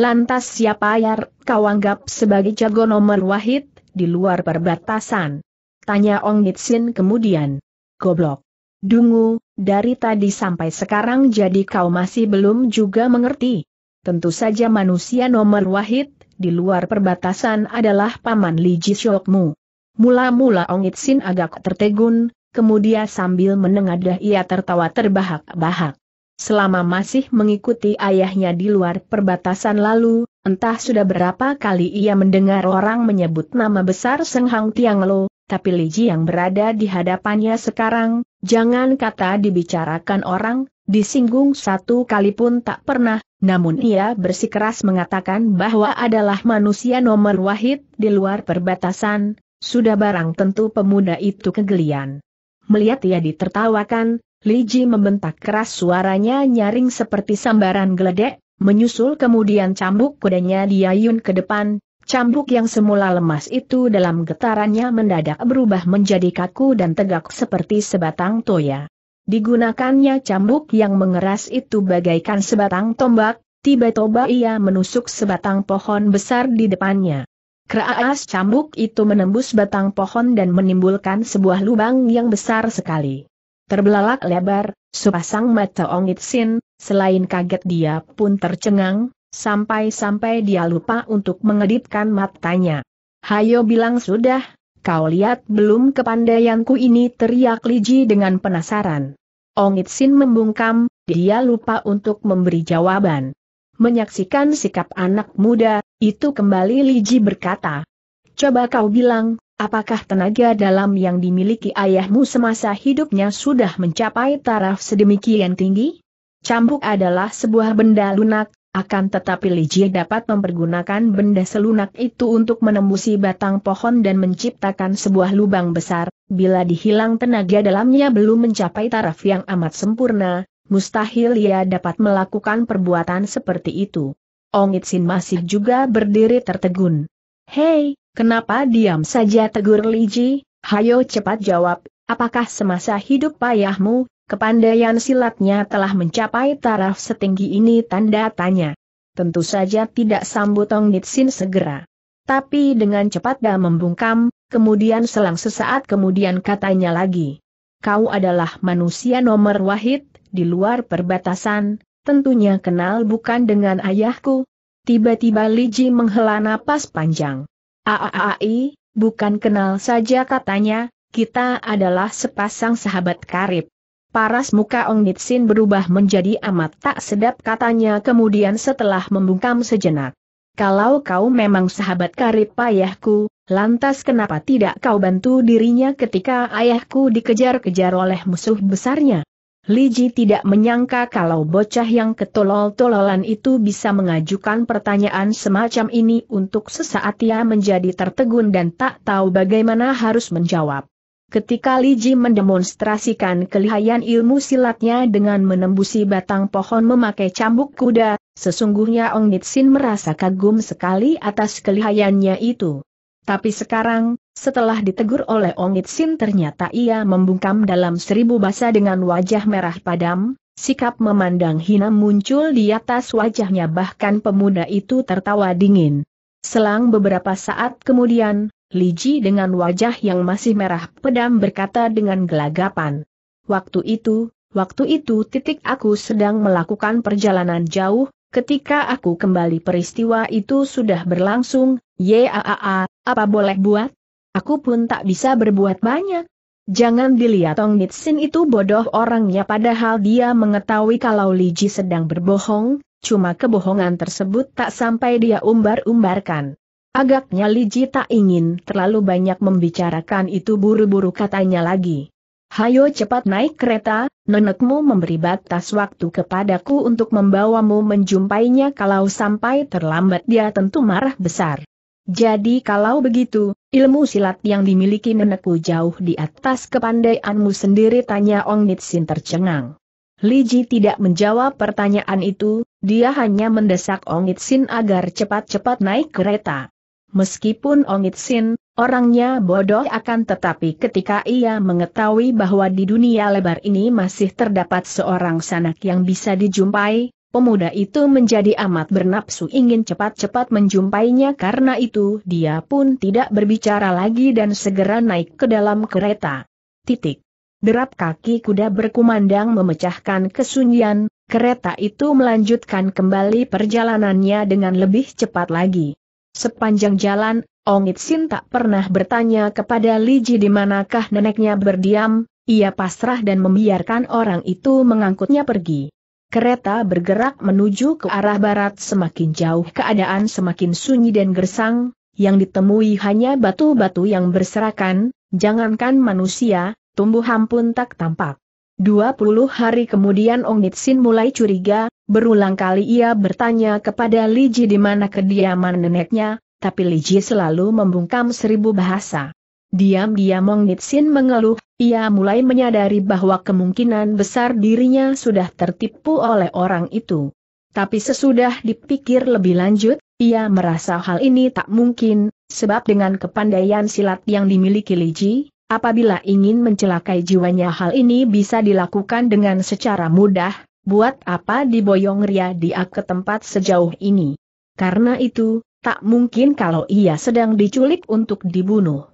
Lantas siapa yang kau anggap sebagai jago nomor wahid, di luar perbatasan? Tanya Ong Nitsin kemudian. Goblok. Dungu, dari tadi sampai sekarang jadi kau masih belum juga mengerti. Tentu saja manusia nomor wahid, di luar perbatasan adalah paman Li Ji Syokmu. Mula-mula Ong Itsin agak tertegun, kemudian sambil menengadah ia tertawa terbahak-bahak. Selama masih mengikuti ayahnya di luar perbatasan lalu, entah sudah berapa kali ia mendengar orang menyebut nama besar Seng Hang Tiang Lo, tapi Li Ji yang berada di hadapannya sekarang, jangan kata dibicarakan orang, disinggung satu kali pun tak pernah, namun ia bersikeras mengatakan bahwa adalah manusia nomor wahid di luar perbatasan, sudah barang tentu pemuda itu kegelian. Melihat ia ditertawakan, Li Ji membentak keras suaranya nyaring seperti sambaran geledek, menyusul kemudian cambuk kudanya diayun ke depan, cambuk yang semula lemas itu dalam getarannya mendadak berubah menjadi kaku dan tegak seperti sebatang toya. Digunakannya cambuk yang mengeras itu bagaikan sebatang tombak, tiba-tiba ia menusuk sebatang pohon besar di depannya. Keraas cambuk itu menembus batang pohon dan menimbulkan sebuah lubang yang besar sekali. Terbelalak lebar, sepasang mata Ongit Sin, selain kaget dia pun tercengang, sampai-sampai dia lupa untuk mengedipkan matanya. Hayo bilang sudah, kau lihat belum kepandaianku ini teriak Liji dengan penasaran. Ongit Sin membungkam, dia lupa untuk memberi jawaban. Menyaksikan sikap anak muda, itu kembali Liji berkata. Coba kau bilang, apakah tenaga dalam yang dimiliki ayahmu semasa hidupnya sudah mencapai taraf sedemikian tinggi? Cambuk adalah sebuah benda lunak, akan tetapi Liji dapat mempergunakan benda selunak itu untuk menembusi batang pohon dan menciptakan sebuah lubang besar, bila dihilang tenaga dalamnya belum mencapai taraf yang amat sempurna, mustahil ia dapat melakukan perbuatan seperti itu. Ong Itsin masih juga berdiri tertegun. Hei, kenapa diam saja tegur Li Ji? Hayo cepat jawab, apakah semasa hidup payahmu, kepandaian silatnya telah mencapai taraf setinggi ini tanda tanya. Tentu saja tidak sambut Ong Itsin segera. Tapi dengan cepat dia membungkam, kemudian selang sesaat kemudian katanya lagi. Kau adalah manusia nomor wahid, di luar perbatasan, tentunya kenal bukan dengan ayahku. Tiba-tiba Liji menghela napas panjang. Aaai, bukan kenal saja katanya, kita adalah sepasang sahabat karib. Paras muka Ong Nitsin berubah menjadi amat tak sedap katanya kemudian setelah membungkam sejenak. Kalau kau memang sahabat karib ayahku, lantas kenapa tidak kau bantu dirinya ketika ayahku dikejar-kejar oleh musuh besarnya? Liji tidak menyangka kalau bocah yang ketolol-tololan itu bisa mengajukan pertanyaan semacam ini untuk sesaat ia menjadi tertegun dan tak tahu bagaimana harus menjawab. Ketika Liji mendemonstrasikan kelihayan ilmu silatnya dengan menembusi batang pohon memakai cambuk kuda, sesungguhnya Ong Nitsin merasa kagum sekali atas kelihayannya itu. Tapi sekarang, setelah ditegur oleh Ong Sin ternyata ia membungkam dalam seribu bahasa dengan wajah merah padam, sikap memandang hina muncul di atas wajahnya bahkan pemuda itu tertawa dingin. Selang beberapa saat kemudian, Li Ji dengan wajah yang masih merah pedam berkata dengan gelagapan. Waktu itu, waktu itu titik aku sedang melakukan perjalanan jauh, ketika aku kembali peristiwa itu sudah berlangsung, Yaaa, apa boleh buat? Aku pun tak bisa berbuat banyak. Jangan dilihat Tong Nitsin itu bodoh orangnya padahal dia mengetahui kalau Li Ji sedang berbohong, cuma kebohongan tersebut tak sampai dia umbar-umbarkan. Agaknya Li Ji tak ingin terlalu banyak membicarakan itu buru-buru katanya lagi. Hayo cepat naik kereta, nenekmu memberi batas waktu kepadaku untuk membawamu menjumpainya kalau sampai terlambat dia tentu marah besar. Jadi kalau begitu, ilmu silat yang dimiliki nenekku jauh di atas kepandaianmu sendiri tanya Ong Nitsin tercengang. Li Ji tidak menjawab pertanyaan itu, dia hanya mendesak Ong Nitsin agar cepat-cepat naik kereta. Meskipun Ong Nitsin, orangnya bodoh akan tetapi ketika ia mengetahui bahwa di dunia lebar ini masih terdapat seorang sanak yang bisa dijumpai, Pemuda itu menjadi amat bernapsu ingin cepat-cepat menjumpainya karena itu dia pun tidak berbicara lagi dan segera naik ke dalam kereta. Titik. Derap kaki kuda berkumandang memecahkan kesunyian, kereta itu melanjutkan kembali perjalanannya dengan lebih cepat lagi. Sepanjang jalan, Ong Itsin tak pernah bertanya kepada Liji di manakah neneknya berdiam, ia pasrah dan membiarkan orang itu mengangkutnya pergi. Kereta bergerak menuju ke arah barat semakin jauh keadaan semakin sunyi dan gersang, yang ditemui hanya batu-batu yang berserakan, jangankan manusia, tumbuhan pun tak tampak. 20 hari kemudian Ong Nitsin mulai curiga, berulang kali ia bertanya kepada Li Ji di mana kediaman neneknya, tapi Li Ji selalu membungkam seribu bahasa. Diam-diam Mong Nitsin mengeluh, ia mulai menyadari bahwa kemungkinan besar dirinya sudah tertipu oleh orang itu. Tapi sesudah dipikir lebih lanjut, ia merasa hal ini tak mungkin, sebab dengan kepandaian silat yang dimiliki Liji, apabila ingin mencelakai jiwanya hal ini bisa dilakukan dengan secara mudah, buat apa diboyong Ria dia ke tempat sejauh ini. Karena itu, tak mungkin kalau ia sedang diculik untuk dibunuh.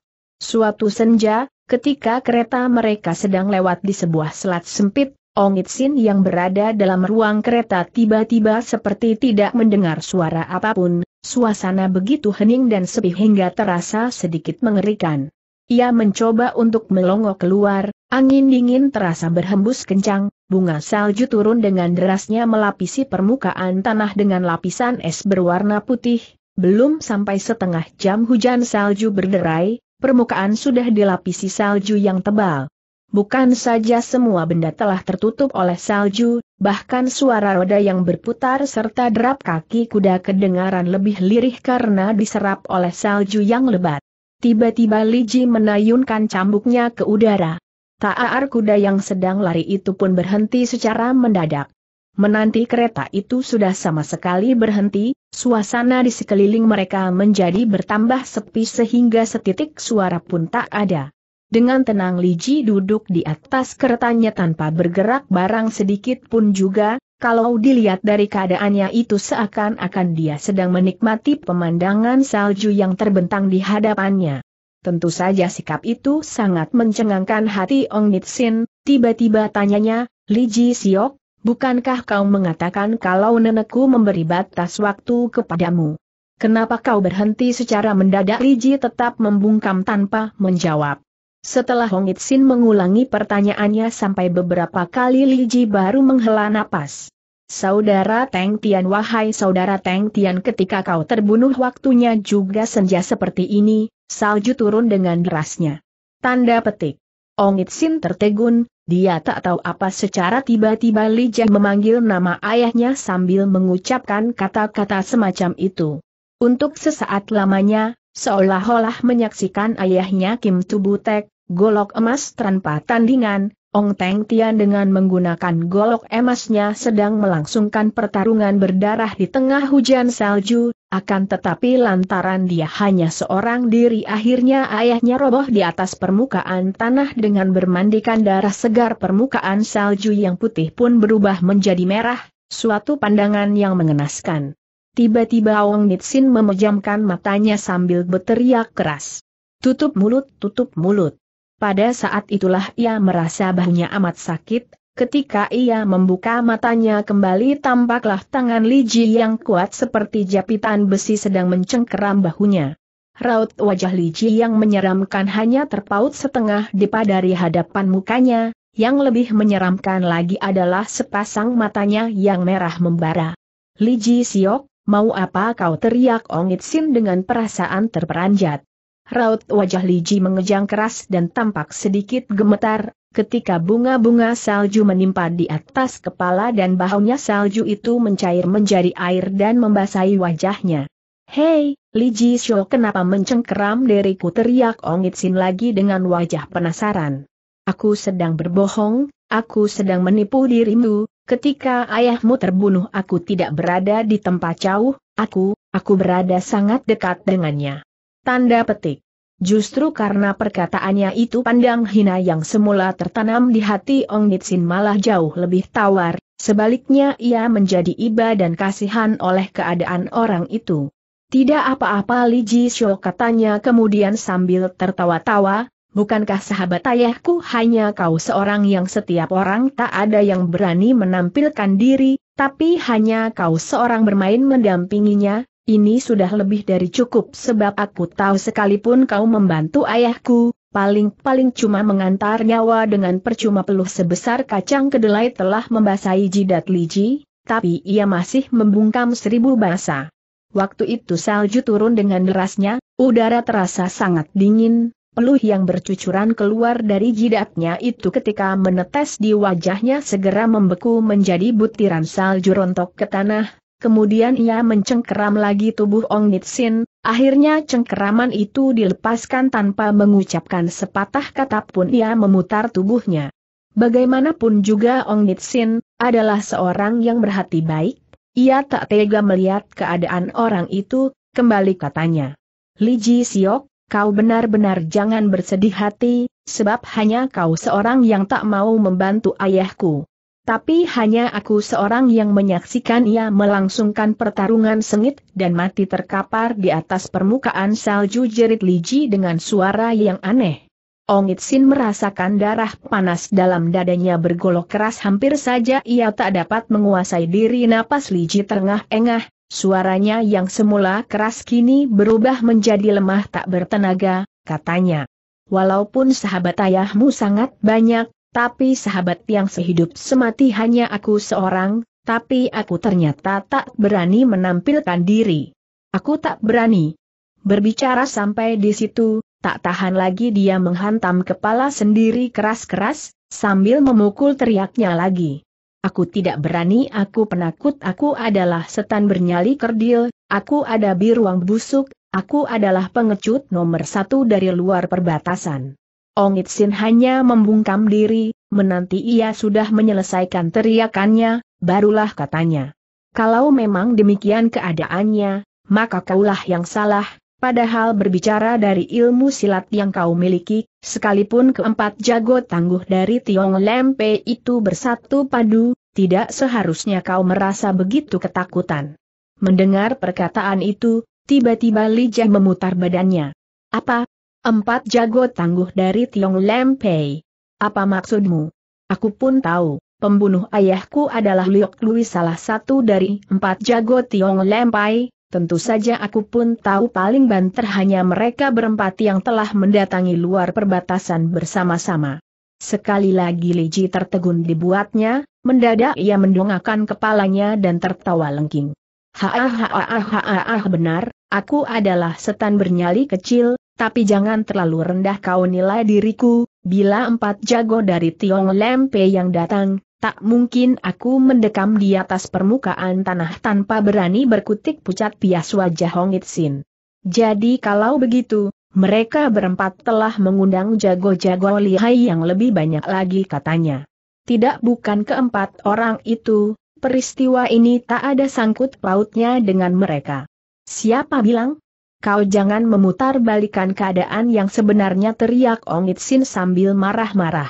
Suatu senja, ketika kereta mereka sedang lewat di sebuah selat sempit, Ong Itsin yang berada dalam ruang kereta tiba-tiba seperti tidak mendengar suara apapun, suasana begitu hening dan sepi hingga terasa sedikit mengerikan. Ia mencoba untuk melongo keluar, angin dingin terasa berhembus kencang, bunga salju turun dengan derasnya melapisi permukaan tanah dengan lapisan es berwarna putih, belum sampai setengah jam hujan salju berderai, permukaan sudah dilapisi salju yang tebal. Bukan saja semua benda telah tertutup oleh salju, bahkan suara roda yang berputar serta derap kaki kuda kedengaran lebih lirih karena diserap oleh salju yang lebat. Tiba-tiba Liji menayunkan cambuknya ke udara. Taar kuda yang sedang lari itu pun berhenti secara mendadak. Menanti kereta itu sudah sama sekali berhenti, Suasana di sekeliling mereka menjadi bertambah sepi sehingga setitik suara pun tak ada. Dengan tenang Liji duduk di atas keretanya tanpa bergerak barang sedikit pun juga, kalau dilihat dari keadaannya itu seakan-akan dia sedang menikmati pemandangan salju yang terbentang di hadapannya. Tentu saja sikap itu sangat mencengangkan hati Ong Nitsin, tiba-tiba tanyanya, Liji Siok, Bukankah kau mengatakan kalau nenekku memberi batas waktu kepadamu? Kenapa kau berhenti secara mendadak? Liji tetap membungkam tanpa menjawab. Setelah Hong Itsin mengulangi pertanyaannya sampai beberapa kali Liji baru menghela napas. Saudara Teng Tian wahai saudara Teng Tian ketika kau terbunuh waktunya juga senja seperti ini, salju turun dengan derasnya. Tanda petik. Ongit Sin tertegun, dia tak tahu apa secara tiba-tiba Li Jia memanggil nama ayahnya sambil mengucapkan kata-kata semacam itu. Untuk sesaat lamanya, seolah-olah menyaksikan ayahnya Kim Tubutek, golok emas tanpa tandingan, Ong Teng Tian dengan menggunakan golok emasnya sedang melangsungkan pertarungan berdarah di tengah hujan salju, akan tetapi lantaran dia hanya seorang diri akhirnya ayahnya roboh di atas permukaan tanah dengan bermandikan darah segar permukaan salju yang putih pun berubah menjadi merah, suatu pandangan yang mengenaskan. Tiba-tiba Wong Nitsin memejamkan matanya sambil berteriak keras. Tutup mulut, tutup mulut. Pada saat itulah ia merasa bahunya amat sakit, Ketika ia membuka matanya kembali tampaklah tangan Li Ji yang kuat seperti japitan besi sedang mencengkeram bahunya. Raut wajah Li Ji yang menyeramkan hanya terpaut setengah dipadari hadapan mukanya, yang lebih menyeramkan lagi adalah sepasang matanya yang merah membara. Li Ji Siok, mau apa kau teriak Ongit Sin dengan perasaan terperanjat. Raut wajah Liji mengejang keras dan tampak sedikit gemetar, ketika bunga-bunga salju menimpa di atas kepala dan bahunya salju itu mencair menjadi air dan membasahi wajahnya. Hei, Li Ji Shou kenapa mencengkeram diriku teriak Ongitsin lagi dengan wajah penasaran. Aku sedang berbohong, aku sedang menipu dirimu, ketika ayahmu terbunuh aku tidak berada di tempat jauh, aku, aku berada sangat dekat dengannya. Tanda petik. Justru karena perkataannya itu pandang hina yang semula tertanam di hati Ong Nitsin malah jauh lebih tawar, sebaliknya ia menjadi iba dan kasihan oleh keadaan orang itu. Tidak apa-apa Li Ji Shou katanya kemudian sambil tertawa-tawa, bukankah sahabat ayahku hanya kau seorang yang setiap orang tak ada yang berani menampilkan diri, tapi hanya kau seorang bermain mendampinginya, ini sudah lebih dari cukup sebab aku tahu sekalipun kau membantu ayahku, paling-paling cuma mengantar nyawa dengan percuma peluh sebesar kacang kedelai telah membasahi jidat Liji, tapi ia masih membungkam seribu bahasa. Waktu itu salju turun dengan derasnya, udara terasa sangat dingin, peluh yang bercucuran keluar dari jidatnya itu ketika menetes di wajahnya segera membeku menjadi butiran salju rontok ke tanah, kemudian ia mencengkeram lagi tubuh Ong Nitsin, akhirnya cengkeraman itu dilepaskan tanpa mengucapkan sepatah kata pun ia memutar tubuhnya. Bagaimanapun juga Ong Nitsin adalah seorang yang berhati baik, ia tak tega melihat keadaan orang itu, kembali katanya. Li Ji Siok, kau benar-benar jangan bersedih hati, sebab hanya kau seorang yang tak mau membantu ayahku. Tapi hanya aku seorang yang menyaksikan ia melangsungkan pertarungan sengit dan mati terkapar di atas permukaan salju jerit Liji dengan suara yang aneh. Ongit Sin merasakan darah panas dalam dadanya bergolok keras hampir saja ia tak dapat menguasai diri napas Liji tengah engah suaranya yang semula keras kini berubah menjadi lemah tak bertenaga, katanya. Walaupun sahabat ayahmu sangat banyak, tapi sahabat yang sehidup semati hanya aku seorang, tapi aku ternyata tak berani menampilkan diri. Aku tak berani. Berbicara sampai di situ, tak tahan lagi dia menghantam kepala sendiri keras-keras, sambil memukul teriaknya lagi. Aku tidak berani, aku penakut, aku adalah setan bernyali kerdil, aku ada biruang busuk, aku adalah pengecut nomor satu dari luar perbatasan. Ong Sin hanya membungkam diri, menanti ia sudah menyelesaikan teriakannya, barulah katanya. Kalau memang demikian keadaannya, maka kaulah yang salah, padahal berbicara dari ilmu silat yang kau miliki, sekalipun keempat jago tangguh dari Tiong Lempe itu bersatu padu, tidak seharusnya kau merasa begitu ketakutan. Mendengar perkataan itu, tiba-tiba Lijah memutar badannya. Apa, Empat jago tangguh dari Tiong Lempei. Apa maksudmu? Aku pun tahu, pembunuh ayahku adalah Liok Lui salah satu dari empat jago Tiong Lempei. tentu saja aku pun tahu paling banter hanya mereka berempat yang telah mendatangi luar perbatasan bersama-sama. Sekali lagi Ji tertegun dibuatnya, mendadak ia mendongakkan kepalanya dan tertawa lengking. Ha ha ha ha ha benar, aku adalah setan bernyali kecil, tapi jangan terlalu rendah kau nilai diriku, bila empat jago dari Tiong Lempe yang datang, tak mungkin aku mendekam di atas permukaan tanah tanpa berani berkutik pucat pias wajah Hong Itsin. Jadi kalau begitu, mereka berempat telah mengundang jago-jago lihai yang lebih banyak lagi katanya. Tidak bukan keempat orang itu, peristiwa ini tak ada sangkut pautnya dengan mereka. Siapa bilang? Kau jangan memutar balikan keadaan yang sebenarnya teriak Ong Itsin sambil marah-marah.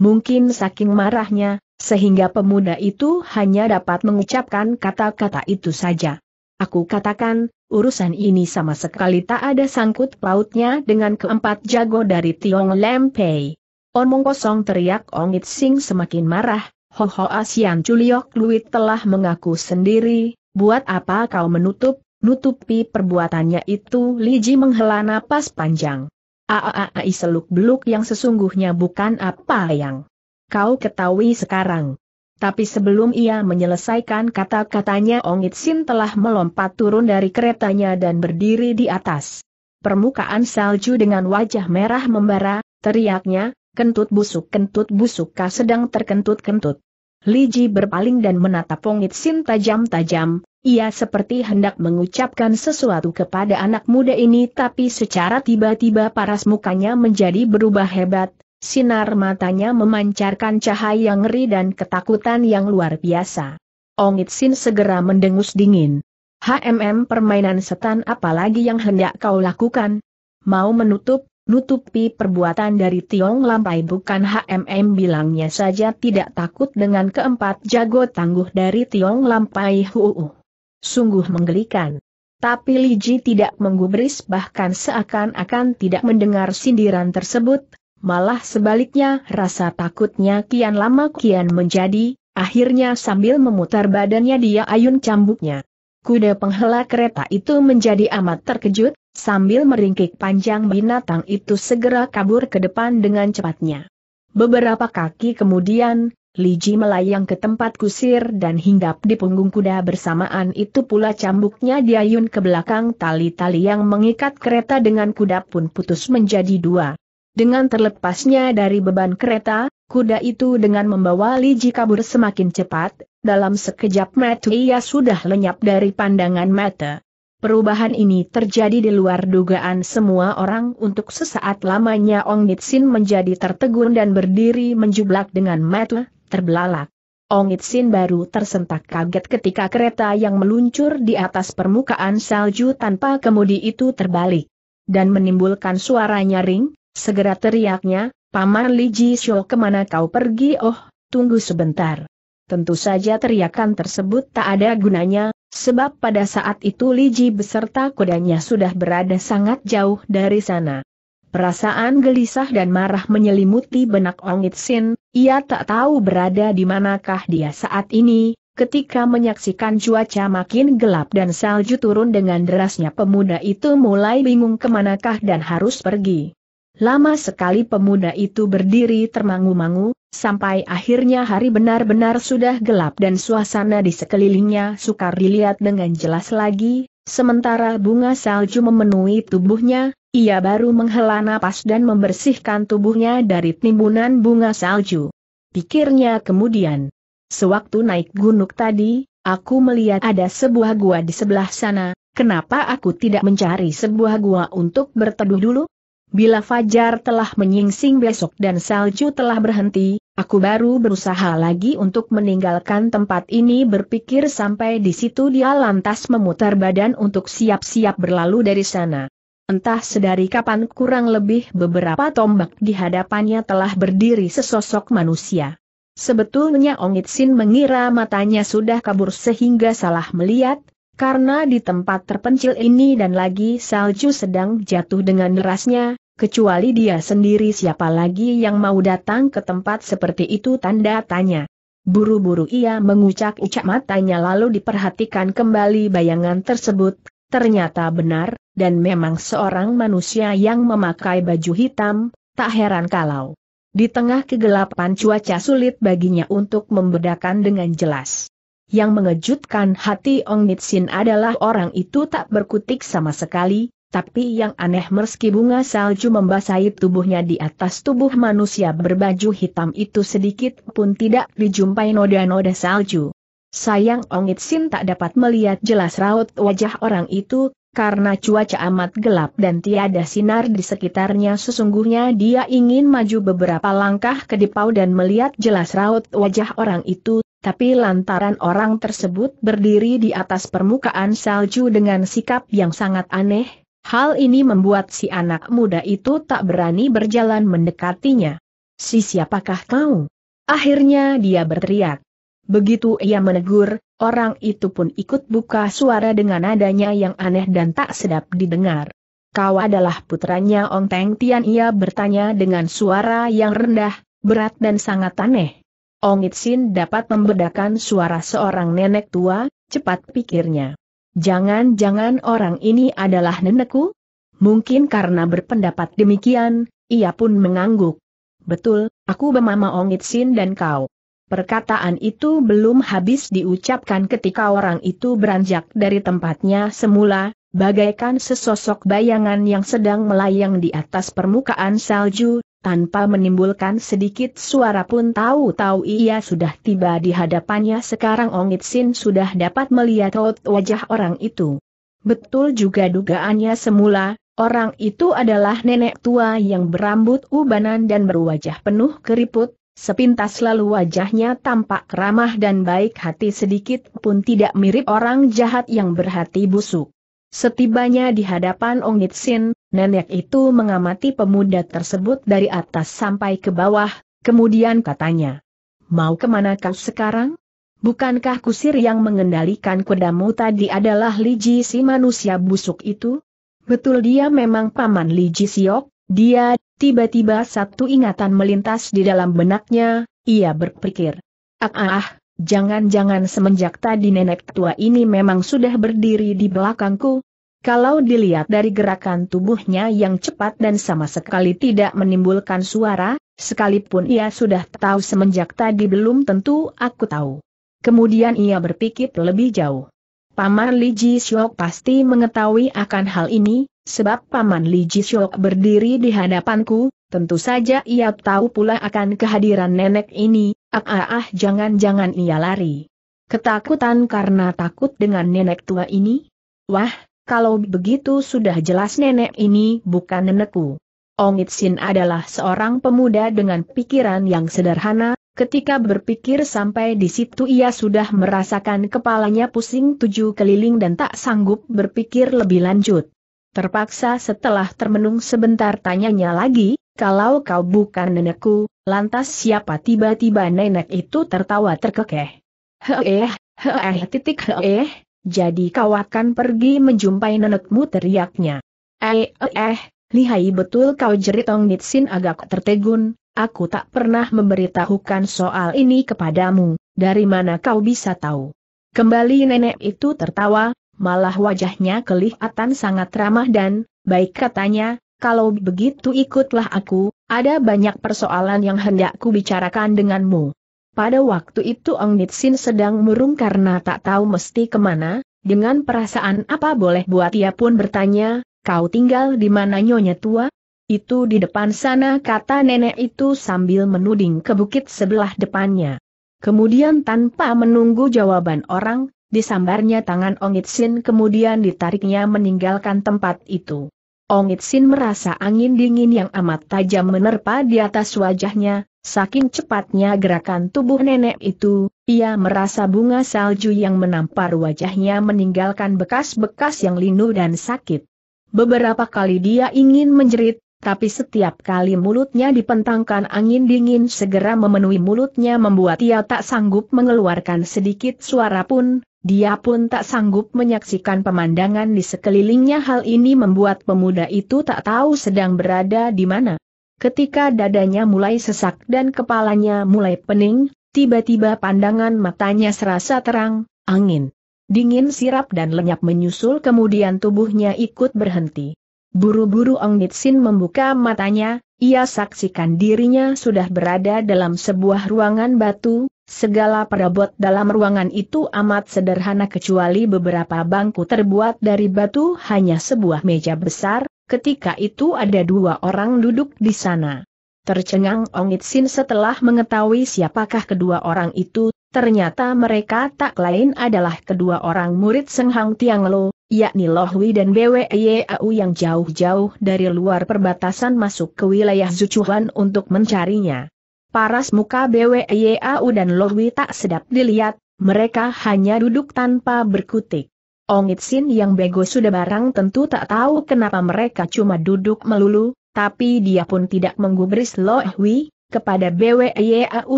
Mungkin saking marahnya, sehingga pemuda itu hanya dapat mengucapkan kata-kata itu saja. Aku katakan, urusan ini sama sekali tak ada sangkut pautnya dengan keempat jago dari Tiong Lempei. Omong kosong teriak Ong Itsing semakin marah, Ho Ho Asian Culiok Luit telah mengaku sendiri, buat apa kau menutup, Nutupi perbuatannya itu Li Ji menghela napas panjang. Aaai seluk beluk yang sesungguhnya bukan apa yang kau ketahui sekarang. Tapi sebelum ia menyelesaikan kata-katanya Ongit Sin telah melompat turun dari keretanya dan berdiri di atas. Permukaan salju dengan wajah merah membara, teriaknya, kentut busuk kentut busuk, kah sedang terkentut-kentut. Li Ji berpaling dan menatap Pongit Sin tajam-tajam, ia seperti hendak mengucapkan sesuatu kepada anak muda ini tapi secara tiba-tiba paras mukanya menjadi berubah hebat, sinar matanya memancarkan cahaya ngeri dan ketakutan yang luar biasa. Ongit Sin segera mendengus dingin. HMM permainan setan apalagi yang hendak kau lakukan? Mau menutup, nutupi perbuatan dari Tiong Lampai bukan HMM bilangnya saja tidak takut dengan keempat jago tangguh dari Tiong Lampai Huu. Sungguh menggelikan. Tapi Li Ji tidak menggubris bahkan seakan-akan tidak mendengar sindiran tersebut, malah sebaliknya rasa takutnya kian lama kian menjadi, akhirnya sambil memutar badannya dia ayun cambuknya. Kuda penghela kereta itu menjadi amat terkejut, Sambil meringkik panjang binatang itu segera kabur ke depan dengan cepatnya. Beberapa kaki kemudian, Li Ji melayang ke tempat kusir dan hinggap di punggung kuda bersamaan itu pula cambuknya diayun ke belakang tali-tali yang mengikat kereta dengan kuda pun putus menjadi dua. Dengan terlepasnya dari beban kereta, kuda itu dengan membawa Li Ji kabur semakin cepat, dalam sekejap mata ia sudah lenyap dari pandangan mata. Perubahan ini terjadi di luar dugaan semua orang untuk sesaat lamanya Ong Nitsin menjadi tertegun dan berdiri menjublak dengan mata terbelalak. Ong Nitsin baru tersentak kaget ketika kereta yang meluncur di atas permukaan salju tanpa kemudi itu terbalik. Dan menimbulkan suara nyaring, segera teriaknya, Paman Li Ji Shou kemana kau pergi oh, tunggu sebentar. Tentu saja teriakan tersebut tak ada gunanya, Sebab pada saat itu Li Ji beserta kudanya sudah berada sangat jauh dari sana. Perasaan gelisah dan marah menyelimuti benak Ong Itsin, ia tak tahu berada di manakah dia saat ini, ketika menyaksikan cuaca makin gelap dan salju turun dengan derasnya pemuda itu mulai bingung kemanakah dan harus pergi. Lama sekali pemuda itu berdiri termangu-mangu, sampai akhirnya hari benar-benar sudah gelap dan suasana di sekelilingnya sukar dilihat dengan jelas lagi, sementara bunga salju memenuhi tubuhnya, ia baru menghela napas dan membersihkan tubuhnya dari timbunan bunga salju. Pikirnya kemudian, sewaktu naik gunung tadi, aku melihat ada sebuah gua di sebelah sana, kenapa aku tidak mencari sebuah gua untuk berteduh dulu? Bila fajar telah menyingsing besok dan salju telah berhenti, aku baru berusaha lagi untuk meninggalkan tempat ini berpikir sampai di situ dia lantas memutar badan untuk siap-siap berlalu dari sana. Entah sedari kapan kurang lebih beberapa tombak di hadapannya telah berdiri sesosok manusia. Sebetulnya Ongit Sin mengira matanya sudah kabur sehingga salah melihat, karena di tempat terpencil ini dan lagi salju sedang jatuh dengan derasnya, kecuali dia sendiri siapa lagi yang mau datang ke tempat seperti itu tanda tanya. Buru-buru ia mengucak-ucak matanya lalu diperhatikan kembali bayangan tersebut, ternyata benar, dan memang seorang manusia yang memakai baju hitam, tak heran kalau di tengah kegelapan cuaca sulit baginya untuk membedakan dengan jelas. Yang mengejutkan hati Ong Nitsin adalah orang itu tak berkutik sama sekali, tapi yang aneh meski bunga salju membasahi tubuhnya di atas tubuh manusia berbaju hitam itu sedikit pun tidak dijumpai noda-noda salju. Sayang Ong Nitsin tak dapat melihat jelas raut wajah orang itu, karena cuaca amat gelap dan tiada sinar di sekitarnya sesungguhnya dia ingin maju beberapa langkah ke dipau dan melihat jelas raut wajah orang itu, tapi lantaran orang tersebut berdiri di atas permukaan salju dengan sikap yang sangat aneh, hal ini membuat si anak muda itu tak berani berjalan mendekatinya. Si siapakah kau? Akhirnya dia berteriak. Begitu ia menegur, orang itu pun ikut buka suara dengan nadanya yang aneh dan tak sedap didengar. Kau adalah putranya Ong Teng Tian ia bertanya dengan suara yang rendah, berat dan sangat aneh. Ongitsin dapat membedakan suara seorang nenek tua, cepat pikirnya. Jangan-jangan orang ini adalah nenekku? Mungkin karena berpendapat demikian, ia pun mengangguk. Betul, aku bemama Ongitsin dan kau. Perkataan itu belum habis diucapkan ketika orang itu beranjak dari tempatnya semula, bagaikan sesosok bayangan yang sedang melayang di atas permukaan salju, tanpa menimbulkan sedikit suara pun tahu-tahu ia sudah tiba di hadapannya sekarang Ongit Sin sudah dapat melihat wajah orang itu. Betul juga dugaannya semula, orang itu adalah nenek tua yang berambut ubanan dan berwajah penuh keriput, Sepintas lalu wajahnya tampak ramah dan baik hati sedikit pun tidak mirip orang jahat yang berhati busuk. Setibanya di hadapan Ong Nitsin, Nenek itu mengamati pemuda tersebut dari atas sampai ke bawah, kemudian katanya. Mau kemana kau sekarang? Bukankah kusir yang mengendalikan kudamu tadi adalah Liji si manusia busuk itu? Betul dia memang paman Liji Siok, dia, tiba-tiba satu ingatan melintas di dalam benaknya, ia berpikir. Ah ah ah, jangan-jangan semenjak tadi nenek tua ini memang sudah berdiri di belakangku, kalau dilihat dari gerakan tubuhnya yang cepat dan sama sekali tidak menimbulkan suara, sekalipun ia sudah tahu semenjak tadi belum tentu aku tahu. Kemudian ia berpikir lebih jauh. Paman Li Ji Xiok pasti mengetahui akan hal ini, sebab Paman Li Ji Xiok berdiri di hadapanku, tentu saja ia tahu pula akan kehadiran nenek ini, ah ah, ah jangan-jangan ia lari. Ketakutan karena takut dengan nenek tua ini? Wah, kalau begitu sudah jelas nenek ini bukan nenekku. Ong Itsin adalah seorang pemuda dengan pikiran yang sederhana, Ketika berpikir sampai di situ ia sudah merasakan kepalanya pusing tujuh keliling dan tak sanggup berpikir lebih lanjut. Terpaksa setelah termenung sebentar tanyanya lagi, kalau kau bukan nenekku, lantas siapa tiba-tiba nenek itu tertawa terkekeh. Heeh, heeh titik heeh, jadi kau akan pergi menjumpai nenekmu teriaknya. Eh, eh, eh, lihai betul kau jeritong Nitsin agak tertegun, aku tak pernah memberitahukan soal ini kepadamu, dari mana kau bisa tahu. Kembali nenek itu tertawa, malah wajahnya kelihatan sangat ramah dan, baik katanya, kalau begitu ikutlah aku, ada banyak persoalan yang hendak ku bicarakan denganmu. Pada waktu itu Ong Nitsin sedang murung karena tak tahu mesti kemana, dengan perasaan apa boleh buat ia pun bertanya, kau tinggal di mana nyonya tua? Itu di depan sana kata nenek itu sambil menuding ke bukit sebelah depannya. Kemudian tanpa menunggu jawaban orang, disambarnya tangan Ong Nitsin kemudian ditariknya meninggalkan tempat itu. Ong Itsin merasa angin dingin yang amat tajam menerpa di atas wajahnya, Saking cepatnya gerakan tubuh nenek itu, ia merasa bunga salju yang menampar wajahnya meninggalkan bekas-bekas yang linu dan sakit. Beberapa kali dia ingin menjerit, tapi setiap kali mulutnya dipentangkan angin dingin segera memenuhi mulutnya membuat ia tak sanggup mengeluarkan sedikit suara pun, dia pun tak sanggup menyaksikan pemandangan di sekelilingnya hal ini membuat pemuda itu tak tahu sedang berada di mana. Ketika dadanya mulai sesak dan kepalanya mulai pening, tiba-tiba pandangan matanya serasa terang, angin. Dingin sirap dan lenyap menyusul kemudian tubuhnya ikut berhenti. Buru-buru Ong Nitsin membuka matanya, ia saksikan dirinya sudah berada dalam sebuah ruangan batu, segala perabot dalam ruangan itu amat sederhana kecuali beberapa bangku terbuat dari batu hanya sebuah meja besar, ketika itu ada dua orang duduk di sana. Tercengang Ong Itsin setelah mengetahui siapakah kedua orang itu, ternyata mereka tak lain adalah kedua orang murid Seng Hang Tiang Lo, yakni Lohui dan Au yang jauh-jauh dari luar perbatasan masuk ke wilayah Zucuhan untuk mencarinya. Paras muka Au dan Lo Hui tak sedap dilihat, mereka hanya duduk tanpa berkutik. Ong Itsin yang bego sudah barang tentu tak tahu kenapa mereka cuma duduk melulu, tapi dia pun tidak menggubris loh, Hui, kepada BWEAU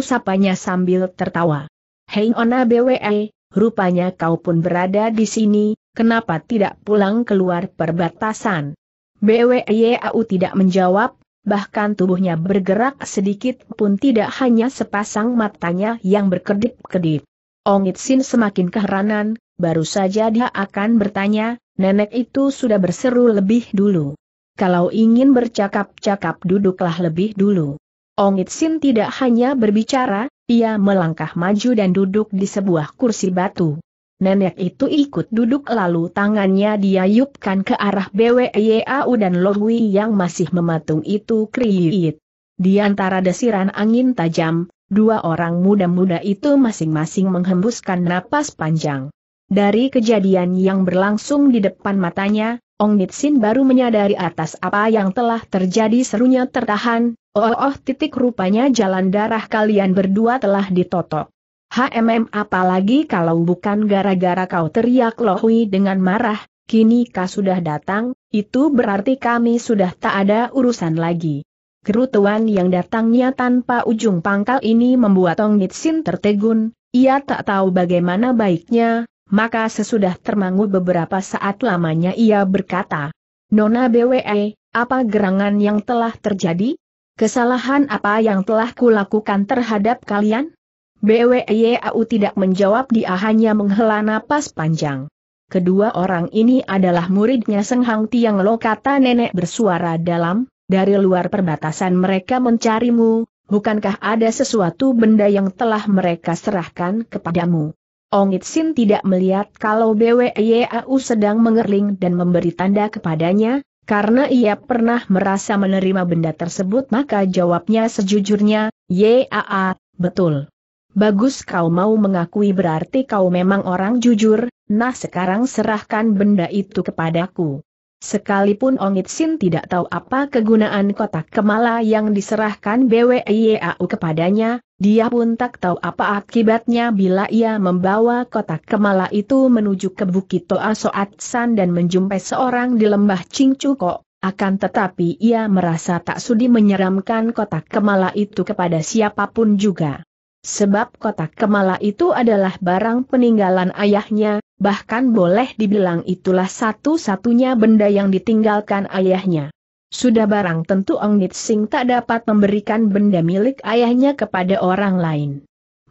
sapanya sambil tertawa. Hei Ona BWE, rupanya kau pun berada di sini, kenapa tidak pulang keluar perbatasan? BWEAU tidak menjawab, bahkan tubuhnya bergerak sedikit pun tidak hanya sepasang matanya yang berkedip-kedip. Ong Itsin semakin keheranan, baru saja dia akan bertanya, nenek itu sudah berseru lebih dulu. Kalau ingin bercakap-cakap duduklah lebih dulu. Ong Itsin tidak hanya berbicara, ia melangkah maju dan duduk di sebuah kursi batu. Nenek itu ikut duduk lalu tangannya diayupkan ke arah BWYAU e dan Lohui yang masih mematung itu kriit. Di antara desiran angin tajam, Dua orang muda-muda itu masing-masing menghembuskan napas panjang. Dari kejadian yang berlangsung di depan matanya, Ong Nitsin baru menyadari atas apa yang telah terjadi serunya tertahan, oh, oh, titik rupanya jalan darah kalian berdua telah ditotok. HMM apalagi kalau bukan gara-gara kau teriak Lohui dengan marah, kini kau sudah datang, itu berarti kami sudah tak ada urusan lagi. Kerutuan yang datangnya tanpa ujung pangkal ini membuat Ong Nitsin tertegun, ia tak tahu bagaimana baiknya, maka sesudah termangu beberapa saat lamanya ia berkata, Nona BWE, apa gerangan yang telah terjadi? Kesalahan apa yang telah kulakukan terhadap kalian? BWEAU tidak menjawab dia hanya menghela napas panjang. Kedua orang ini adalah muridnya Seng Hang Tiang Lo kata nenek bersuara dalam, dari luar perbatasan mereka mencarimu, bukankah ada sesuatu benda yang telah mereka serahkan kepadamu? Ongit Sin tidak melihat kalau BWEAU sedang mengerling dan memberi tanda kepadanya, karena ia pernah merasa menerima benda tersebut maka jawabnya sejujurnya, YAA, betul. Bagus kau mau mengakui berarti kau memang orang jujur, nah sekarang serahkan benda itu kepadaku. Sekalipun Ongit Sin tidak tahu apa kegunaan kotak kemala yang diserahkan BWIAU kepadanya, dia pun tak tahu apa akibatnya bila ia membawa kotak kemala itu menuju ke Bukit Toa San dan menjumpai seorang di lembah Cingcuko. Akan tetapi ia merasa tak sudi menyeramkan kotak kemala itu kepada siapapun juga. Sebab kotak kemala itu adalah barang peninggalan ayahnya, bahkan boleh dibilang itulah satu-satunya benda yang ditinggalkan ayahnya. Sudah barang tentu Ong Sing tak dapat memberikan benda milik ayahnya kepada orang lain.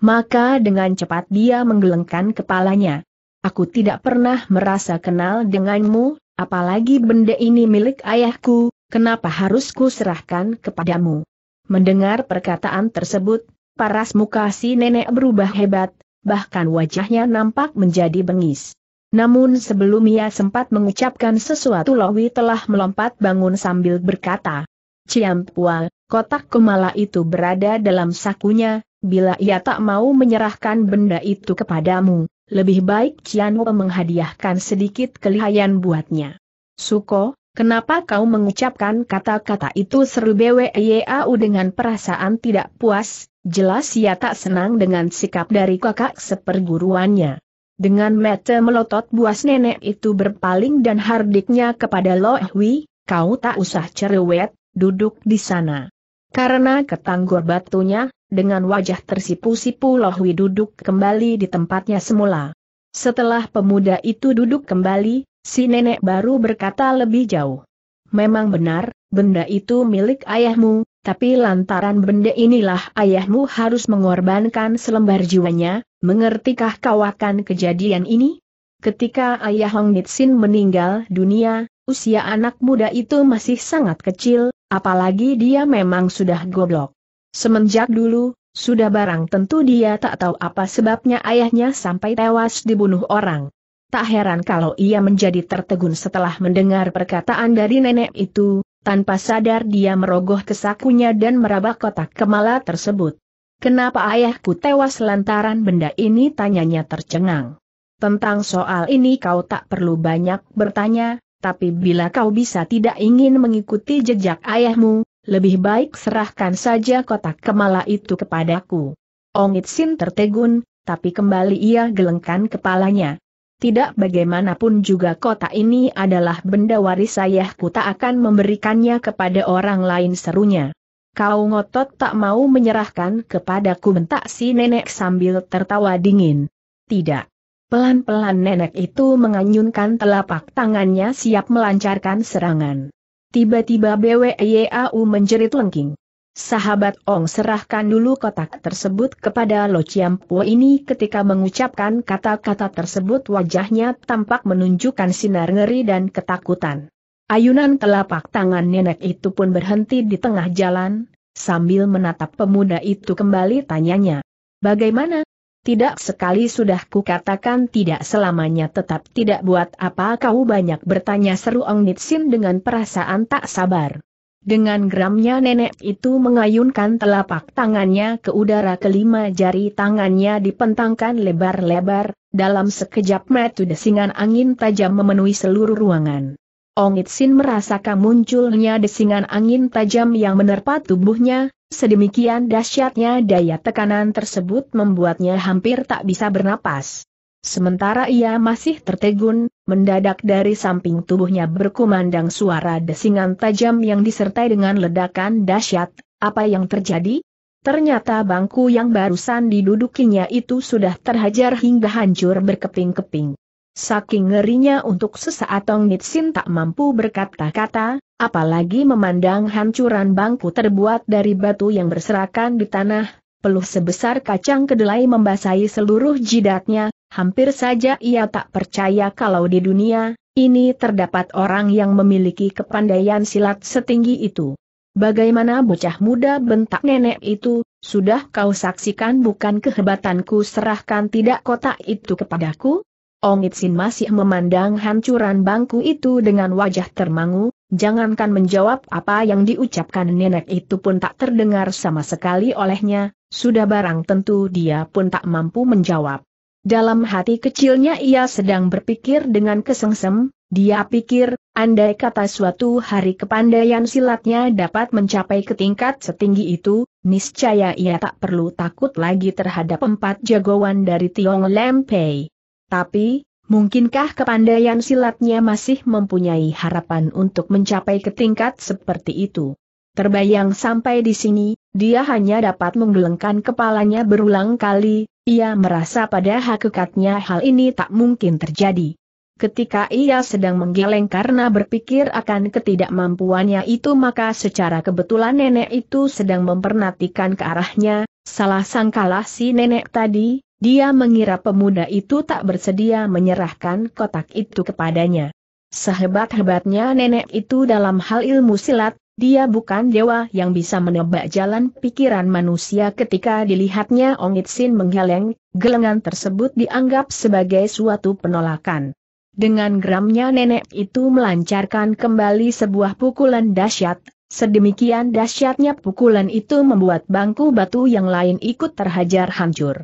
Maka dengan cepat dia menggelengkan kepalanya. Aku tidak pernah merasa kenal denganmu, apalagi benda ini milik ayahku, kenapa harus serahkan kepadamu? Mendengar perkataan tersebut, paras muka si nenek berubah hebat, bahkan wajahnya nampak menjadi bengis. Namun sebelum ia sempat mengucapkan sesuatu Lowi telah melompat bangun sambil berkata, Ciampual, kotak kumala itu berada dalam sakunya, bila ia tak mau menyerahkan benda itu kepadamu, lebih baik Cianwo menghadiahkan sedikit kelihayan buatnya. Suko, kenapa kau mengucapkan kata-kata itu seru BWEAU dengan perasaan tidak puas, jelas ia tak senang dengan sikap dari kakak seperguruannya. Dengan mata melotot buas nenek itu berpaling dan hardiknya kepada Loh Hui, kau tak usah cerewet, duduk di sana. Karena ketanggor batunya, dengan wajah tersipu-sipu Loh Hui duduk kembali di tempatnya semula. Setelah pemuda itu duduk kembali, si nenek baru berkata lebih jauh. Memang benar, benda itu milik ayahmu, tapi lantaran benda inilah ayahmu harus mengorbankan selembar jiwanya, Mengertikah kau akan kejadian ini? Ketika ayah Hong Nitsin meninggal dunia, usia anak muda itu masih sangat kecil, apalagi dia memang sudah goblok. Semenjak dulu, sudah barang tentu dia tak tahu apa sebabnya ayahnya sampai tewas dibunuh orang. Tak heran kalau ia menjadi tertegun setelah mendengar perkataan dari nenek itu, tanpa sadar dia merogoh kesakunya dan meraba kotak kemala tersebut. Kenapa ayahku tewas lantaran benda ini tanyanya tercengang. Tentang soal ini kau tak perlu banyak bertanya, tapi bila kau bisa tidak ingin mengikuti jejak ayahmu, lebih baik serahkan saja kotak kemala itu kepadaku. Ongit Sin tertegun, tapi kembali ia gelengkan kepalanya. Tidak bagaimanapun juga kota ini adalah benda waris ayahku tak akan memberikannya kepada orang lain serunya. Kau ngotot tak mau menyerahkan kepadaku bentak si nenek sambil tertawa dingin. Tidak. Pelan-pelan nenek itu menganyunkan telapak tangannya siap melancarkan serangan. Tiba-tiba BWEAU menjerit lengking. Sahabat Ong serahkan dulu kotak tersebut kepada Lo Chiampo ini ketika mengucapkan kata-kata tersebut wajahnya tampak menunjukkan sinar ngeri dan ketakutan. Ayunan telapak tangan nenek itu pun berhenti di tengah jalan, sambil menatap pemuda itu kembali tanyanya. Bagaimana? Tidak sekali sudah kukatakan tidak selamanya tetap tidak buat apa kau banyak bertanya seru Ong Nitsin dengan perasaan tak sabar. Dengan geramnya nenek itu mengayunkan telapak tangannya ke udara kelima jari tangannya dipentangkan lebar-lebar, dalam sekejap metu desingan angin tajam memenuhi seluruh ruangan. Ong Itsin merasakan munculnya desingan angin tajam yang menerpa tubuhnya, sedemikian dahsyatnya daya tekanan tersebut membuatnya hampir tak bisa bernapas. Sementara ia masih tertegun, mendadak dari samping tubuhnya berkumandang suara desingan tajam yang disertai dengan ledakan dahsyat, apa yang terjadi? Ternyata bangku yang barusan didudukinya itu sudah terhajar hingga hancur berkeping-keping. Saking ngerinya untuk sesaat Tong Nitsin tak mampu berkata-kata, apalagi memandang hancuran bangku terbuat dari batu yang berserakan di tanah, peluh sebesar kacang kedelai membasahi seluruh jidatnya, hampir saja ia tak percaya kalau di dunia, ini terdapat orang yang memiliki kepandaian silat setinggi itu. Bagaimana bocah muda bentak nenek itu, sudah kau saksikan bukan kehebatanku serahkan tidak kotak itu kepadaku? Ong Omitsin masih memandang hancuran bangku itu dengan wajah termangu, jangankan menjawab apa yang diucapkan nenek itu pun tak terdengar sama sekali olehnya, sudah barang tentu dia pun tak mampu menjawab. Dalam hati kecilnya ia sedang berpikir dengan kesengsem, dia pikir, andai kata suatu hari kepandaian silatnya dapat mencapai ke tingkat setinggi itu, niscaya ia tak perlu takut lagi terhadap empat jagoan dari Tiong Lempei. Tapi, mungkinkah kepandaian silatnya masih mempunyai harapan untuk mencapai ke tingkat seperti itu? Terbayang sampai di sini, dia hanya dapat menggelengkan kepalanya berulang kali, ia merasa pada hakikatnya hal ini tak mungkin terjadi. Ketika ia sedang menggeleng karena berpikir akan ketidakmampuannya itu maka secara kebetulan nenek itu sedang memperhatikan ke arahnya, salah sangkalah si nenek tadi, dia mengira pemuda itu tak bersedia menyerahkan kotak itu kepadanya. Sehebat-hebatnya nenek itu dalam hal ilmu silat, dia bukan dewa yang bisa menebak jalan pikiran manusia ketika dilihatnya Ongit Sin menggeleng, gelengan tersebut dianggap sebagai suatu penolakan. Dengan geramnya nenek itu melancarkan kembali sebuah pukulan dahsyat, sedemikian dahsyatnya pukulan itu membuat bangku batu yang lain ikut terhajar hancur.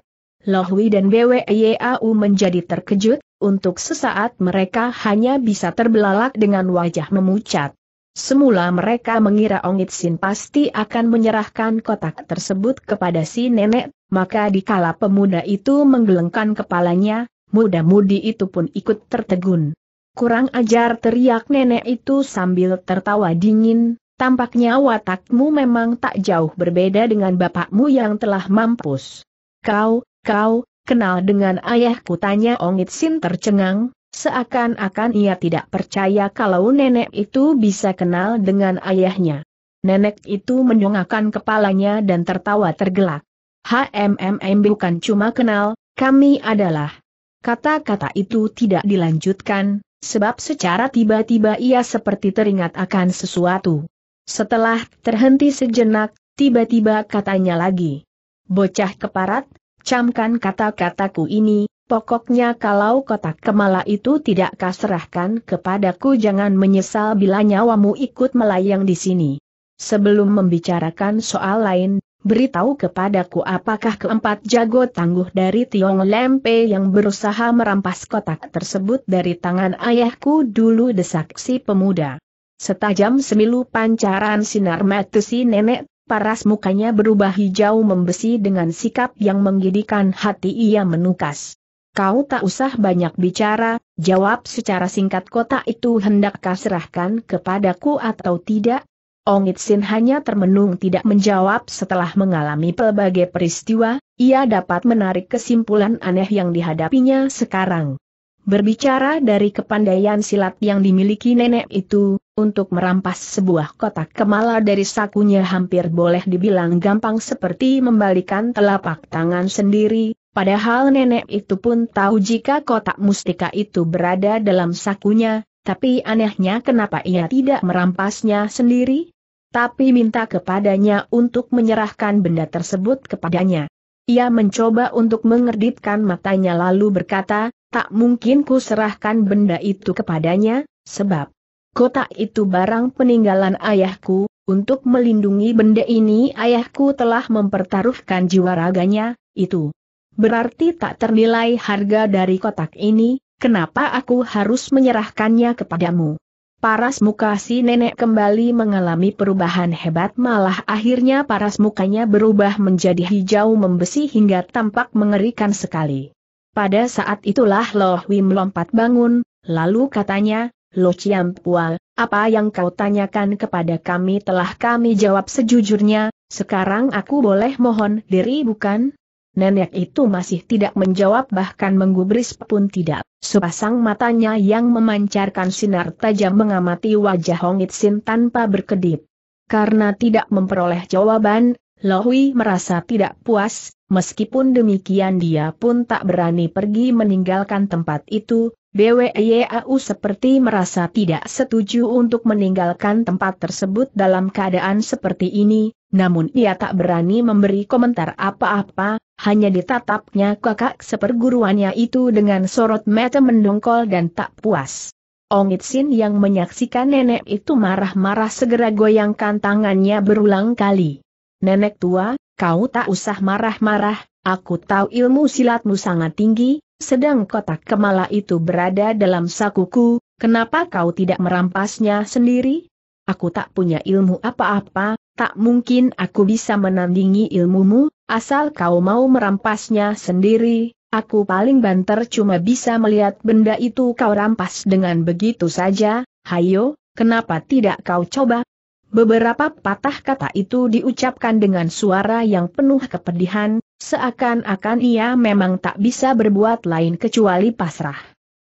Lohui dan BWEAU menjadi terkejut, untuk sesaat mereka hanya bisa terbelalak dengan wajah memucat. Semula mereka mengira Ongit Sin pasti akan menyerahkan kotak tersebut kepada si nenek, maka dikala pemuda itu menggelengkan kepalanya, muda-mudi itu pun ikut tertegun. Kurang ajar teriak nenek itu sambil tertawa dingin, tampaknya watakmu memang tak jauh berbeda dengan bapakmu yang telah mampus. Kau, Kau, kenal dengan ayahku tanya Ongit Sin tercengang, seakan-akan ia tidak percaya kalau nenek itu bisa kenal dengan ayahnya. Nenek itu menyongakkan kepalanya dan tertawa tergelak. HMMM bukan cuma kenal, kami adalah. Kata-kata itu tidak dilanjutkan, sebab secara tiba-tiba ia seperti teringat akan sesuatu. Setelah terhenti sejenak, tiba-tiba katanya lagi. Bocah keparat, Camkan kata-kataku ini, pokoknya kalau kotak kemala itu tidak kaserahkan kepadaku jangan menyesal bila nyawamu ikut melayang di sini. Sebelum membicarakan soal lain, beritahu kepadaku apakah keempat jago tangguh dari Tiong Lempe yang berusaha merampas kotak tersebut dari tangan ayahku dulu desak si pemuda. Setajam semilu pancaran sinar mata si nenek paras mukanya berubah hijau membesi dengan sikap yang menggidikan hati ia menukas. Kau tak usah banyak bicara, jawab secara singkat kota itu hendakkah serahkan kepadaku atau tidak? Ongit Sin hanya termenung tidak menjawab setelah mengalami pelbagai peristiwa, ia dapat menarik kesimpulan aneh yang dihadapinya sekarang. Berbicara dari kepandaian silat yang dimiliki nenek itu, untuk merampas sebuah kotak kemala dari sakunya hampir boleh dibilang gampang seperti membalikan telapak tangan sendiri, padahal nenek itu pun tahu jika kotak mustika itu berada dalam sakunya, tapi anehnya kenapa ia tidak merampasnya sendiri? Tapi minta kepadanya untuk menyerahkan benda tersebut kepadanya. Ia mencoba untuk mengerdipkan matanya lalu berkata, tak mungkin ku serahkan benda itu kepadanya, sebab kotak itu barang peninggalan ayahku, untuk melindungi benda ini ayahku telah mempertaruhkan jiwa raganya, itu. Berarti tak ternilai harga dari kotak ini, kenapa aku harus menyerahkannya kepadamu? Paras muka si nenek kembali mengalami perubahan hebat malah akhirnya paras mukanya berubah menjadi hijau membesi hingga tampak mengerikan sekali. Pada saat itulah Loh Wim melompat bangun, lalu katanya, Lo Pua, apa yang kau tanyakan kepada kami telah kami jawab sejujurnya, sekarang aku boleh mohon diri bukan? Nenek itu masih tidak menjawab bahkan menggubris pun tidak. Sepasang matanya yang memancarkan sinar tajam mengamati wajah Hong Itsin tanpa berkedip. Karena tidak memperoleh jawaban, Lohui merasa tidak puas, Meskipun demikian dia pun tak berani pergi meninggalkan tempat itu, BWEAU seperti merasa tidak setuju untuk meninggalkan tempat tersebut dalam keadaan seperti ini, namun ia tak berani memberi komentar apa-apa, hanya ditatapnya kakak seperguruannya itu dengan sorot mata mendongkol dan tak puas. Ong Itsin yang menyaksikan nenek itu marah-marah segera goyangkan tangannya berulang kali. Nenek tua, kau tak usah marah-marah, aku tahu ilmu silatmu sangat tinggi, sedang kotak kemala itu berada dalam sakuku, kenapa kau tidak merampasnya sendiri? Aku tak punya ilmu apa-apa, tak mungkin aku bisa menandingi ilmumu, asal kau mau merampasnya sendiri, Aku paling banter cuma bisa melihat benda itu kau rampas dengan begitu saja, hayo, kenapa tidak kau coba, Beberapa patah kata itu diucapkan dengan suara yang penuh kepedihan, seakan-akan ia memang tak bisa berbuat lain kecuali pasrah.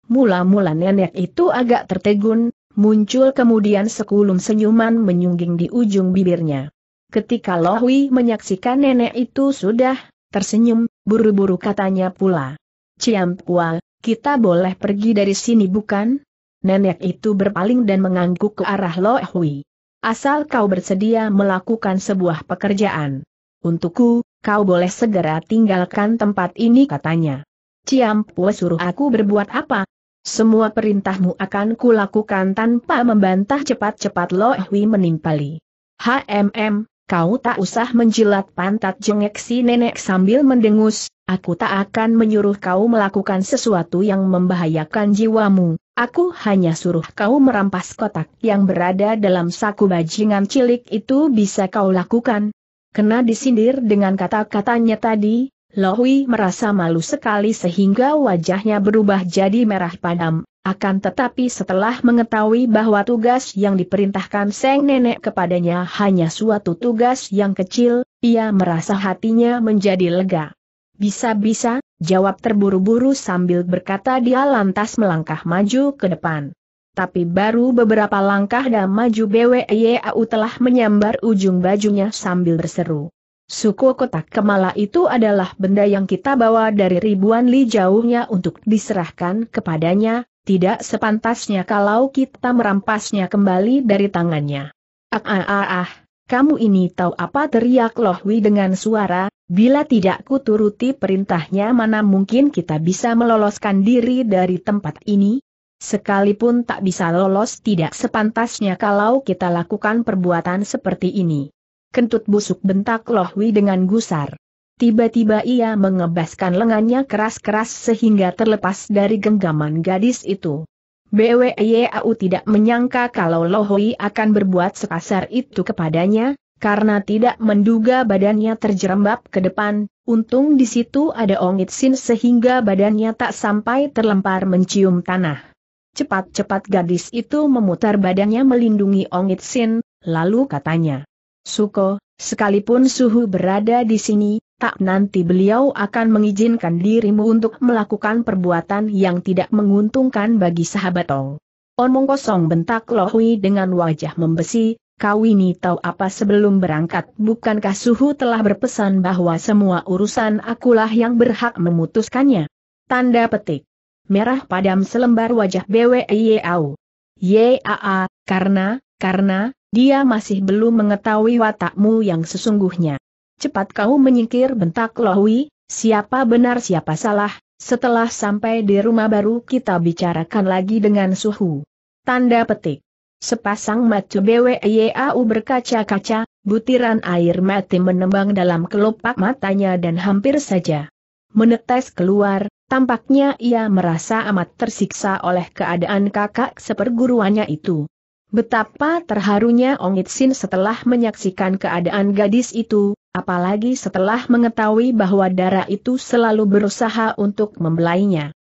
Mula-mula nenek itu agak tertegun, muncul kemudian sekulum senyuman menyungging di ujung bibirnya. Ketika Lohui menyaksikan nenek itu sudah tersenyum, buru-buru katanya pula. Ciam Pua, kita boleh pergi dari sini bukan? Nenek itu berpaling dan mengangguk ke arah Lohui. Asal kau bersedia melakukan sebuah pekerjaan. Untukku, kau boleh segera tinggalkan tempat ini katanya. Ciampue suruh aku berbuat apa? Semua perintahmu akan kulakukan tanpa membantah cepat-cepat Lohui menimpali. HMM, kau tak usah menjilat pantat jengek si nenek sambil mendengus, aku tak akan menyuruh kau melakukan sesuatu yang membahayakan jiwamu, Aku hanya suruh kau merampas kotak yang berada dalam saku bajingan cilik itu bisa kau lakukan. Kena disindir dengan kata-katanya tadi, Lohui merasa malu sekali sehingga wajahnya berubah jadi merah padam. Akan tetapi setelah mengetahui bahwa tugas yang diperintahkan Seng Nenek kepadanya hanya suatu tugas yang kecil, ia merasa hatinya menjadi lega. Bisa-bisa, jawab terburu-buru sambil berkata dia lantas melangkah maju ke depan. Tapi baru beberapa langkah dan maju BWYAU telah menyambar ujung bajunya sambil berseru. Suku kotak kemala itu adalah benda yang kita bawa dari ribuan li jauhnya untuk diserahkan kepadanya, tidak sepantasnya kalau kita merampasnya kembali dari tangannya. Ah ah ah ah, kamu ini tahu apa teriak Lohwi dengan suara, bila tidak kuturuti perintahnya mana mungkin kita bisa meloloskan diri dari tempat ini? Sekalipun tak bisa lolos tidak sepantasnya kalau kita lakukan perbuatan seperti ini. Kentut busuk bentak Lohwi dengan gusar. Tiba-tiba ia mengebaskan lengannya keras-keras sehingga terlepas dari genggaman gadis itu. BWYAU tidak menyangka kalau Lohoi akan berbuat sekasar itu kepadanya, karena tidak menduga badannya terjerembab ke depan, untung di situ ada ongit sin sehingga badannya tak sampai terlempar mencium tanah. Cepat-cepat gadis itu memutar badannya melindungi ongit sin, lalu katanya, Suko, sekalipun suhu berada di sini, tak nanti beliau akan mengizinkan dirimu untuk melakukan perbuatan yang tidak menguntungkan bagi sahabat Ong. Omong kosong bentak Lohui dengan wajah membesi, kau ini tahu apa sebelum berangkat bukankah Suhu telah berpesan bahwa semua urusan akulah yang berhak memutuskannya. Tanda petik. Merah padam selembar wajah BWIAU. YAA, karena, karena, dia masih belum mengetahui watakmu yang sesungguhnya. Cepat kau menyingkir bentak Lohui, siapa benar siapa salah, setelah sampai di rumah baru kita bicarakan lagi dengan suhu. Tanda petik. Sepasang macu e BWYAU berkaca-kaca, butiran air mati menembang dalam kelopak matanya dan hampir saja menetes keluar, tampaknya ia merasa amat tersiksa oleh keadaan kakak seperguruannya itu. Betapa terharunya Ong Itsin setelah menyaksikan keadaan gadis itu, apalagi setelah mengetahui bahwa darah itu selalu berusaha untuk membelainya.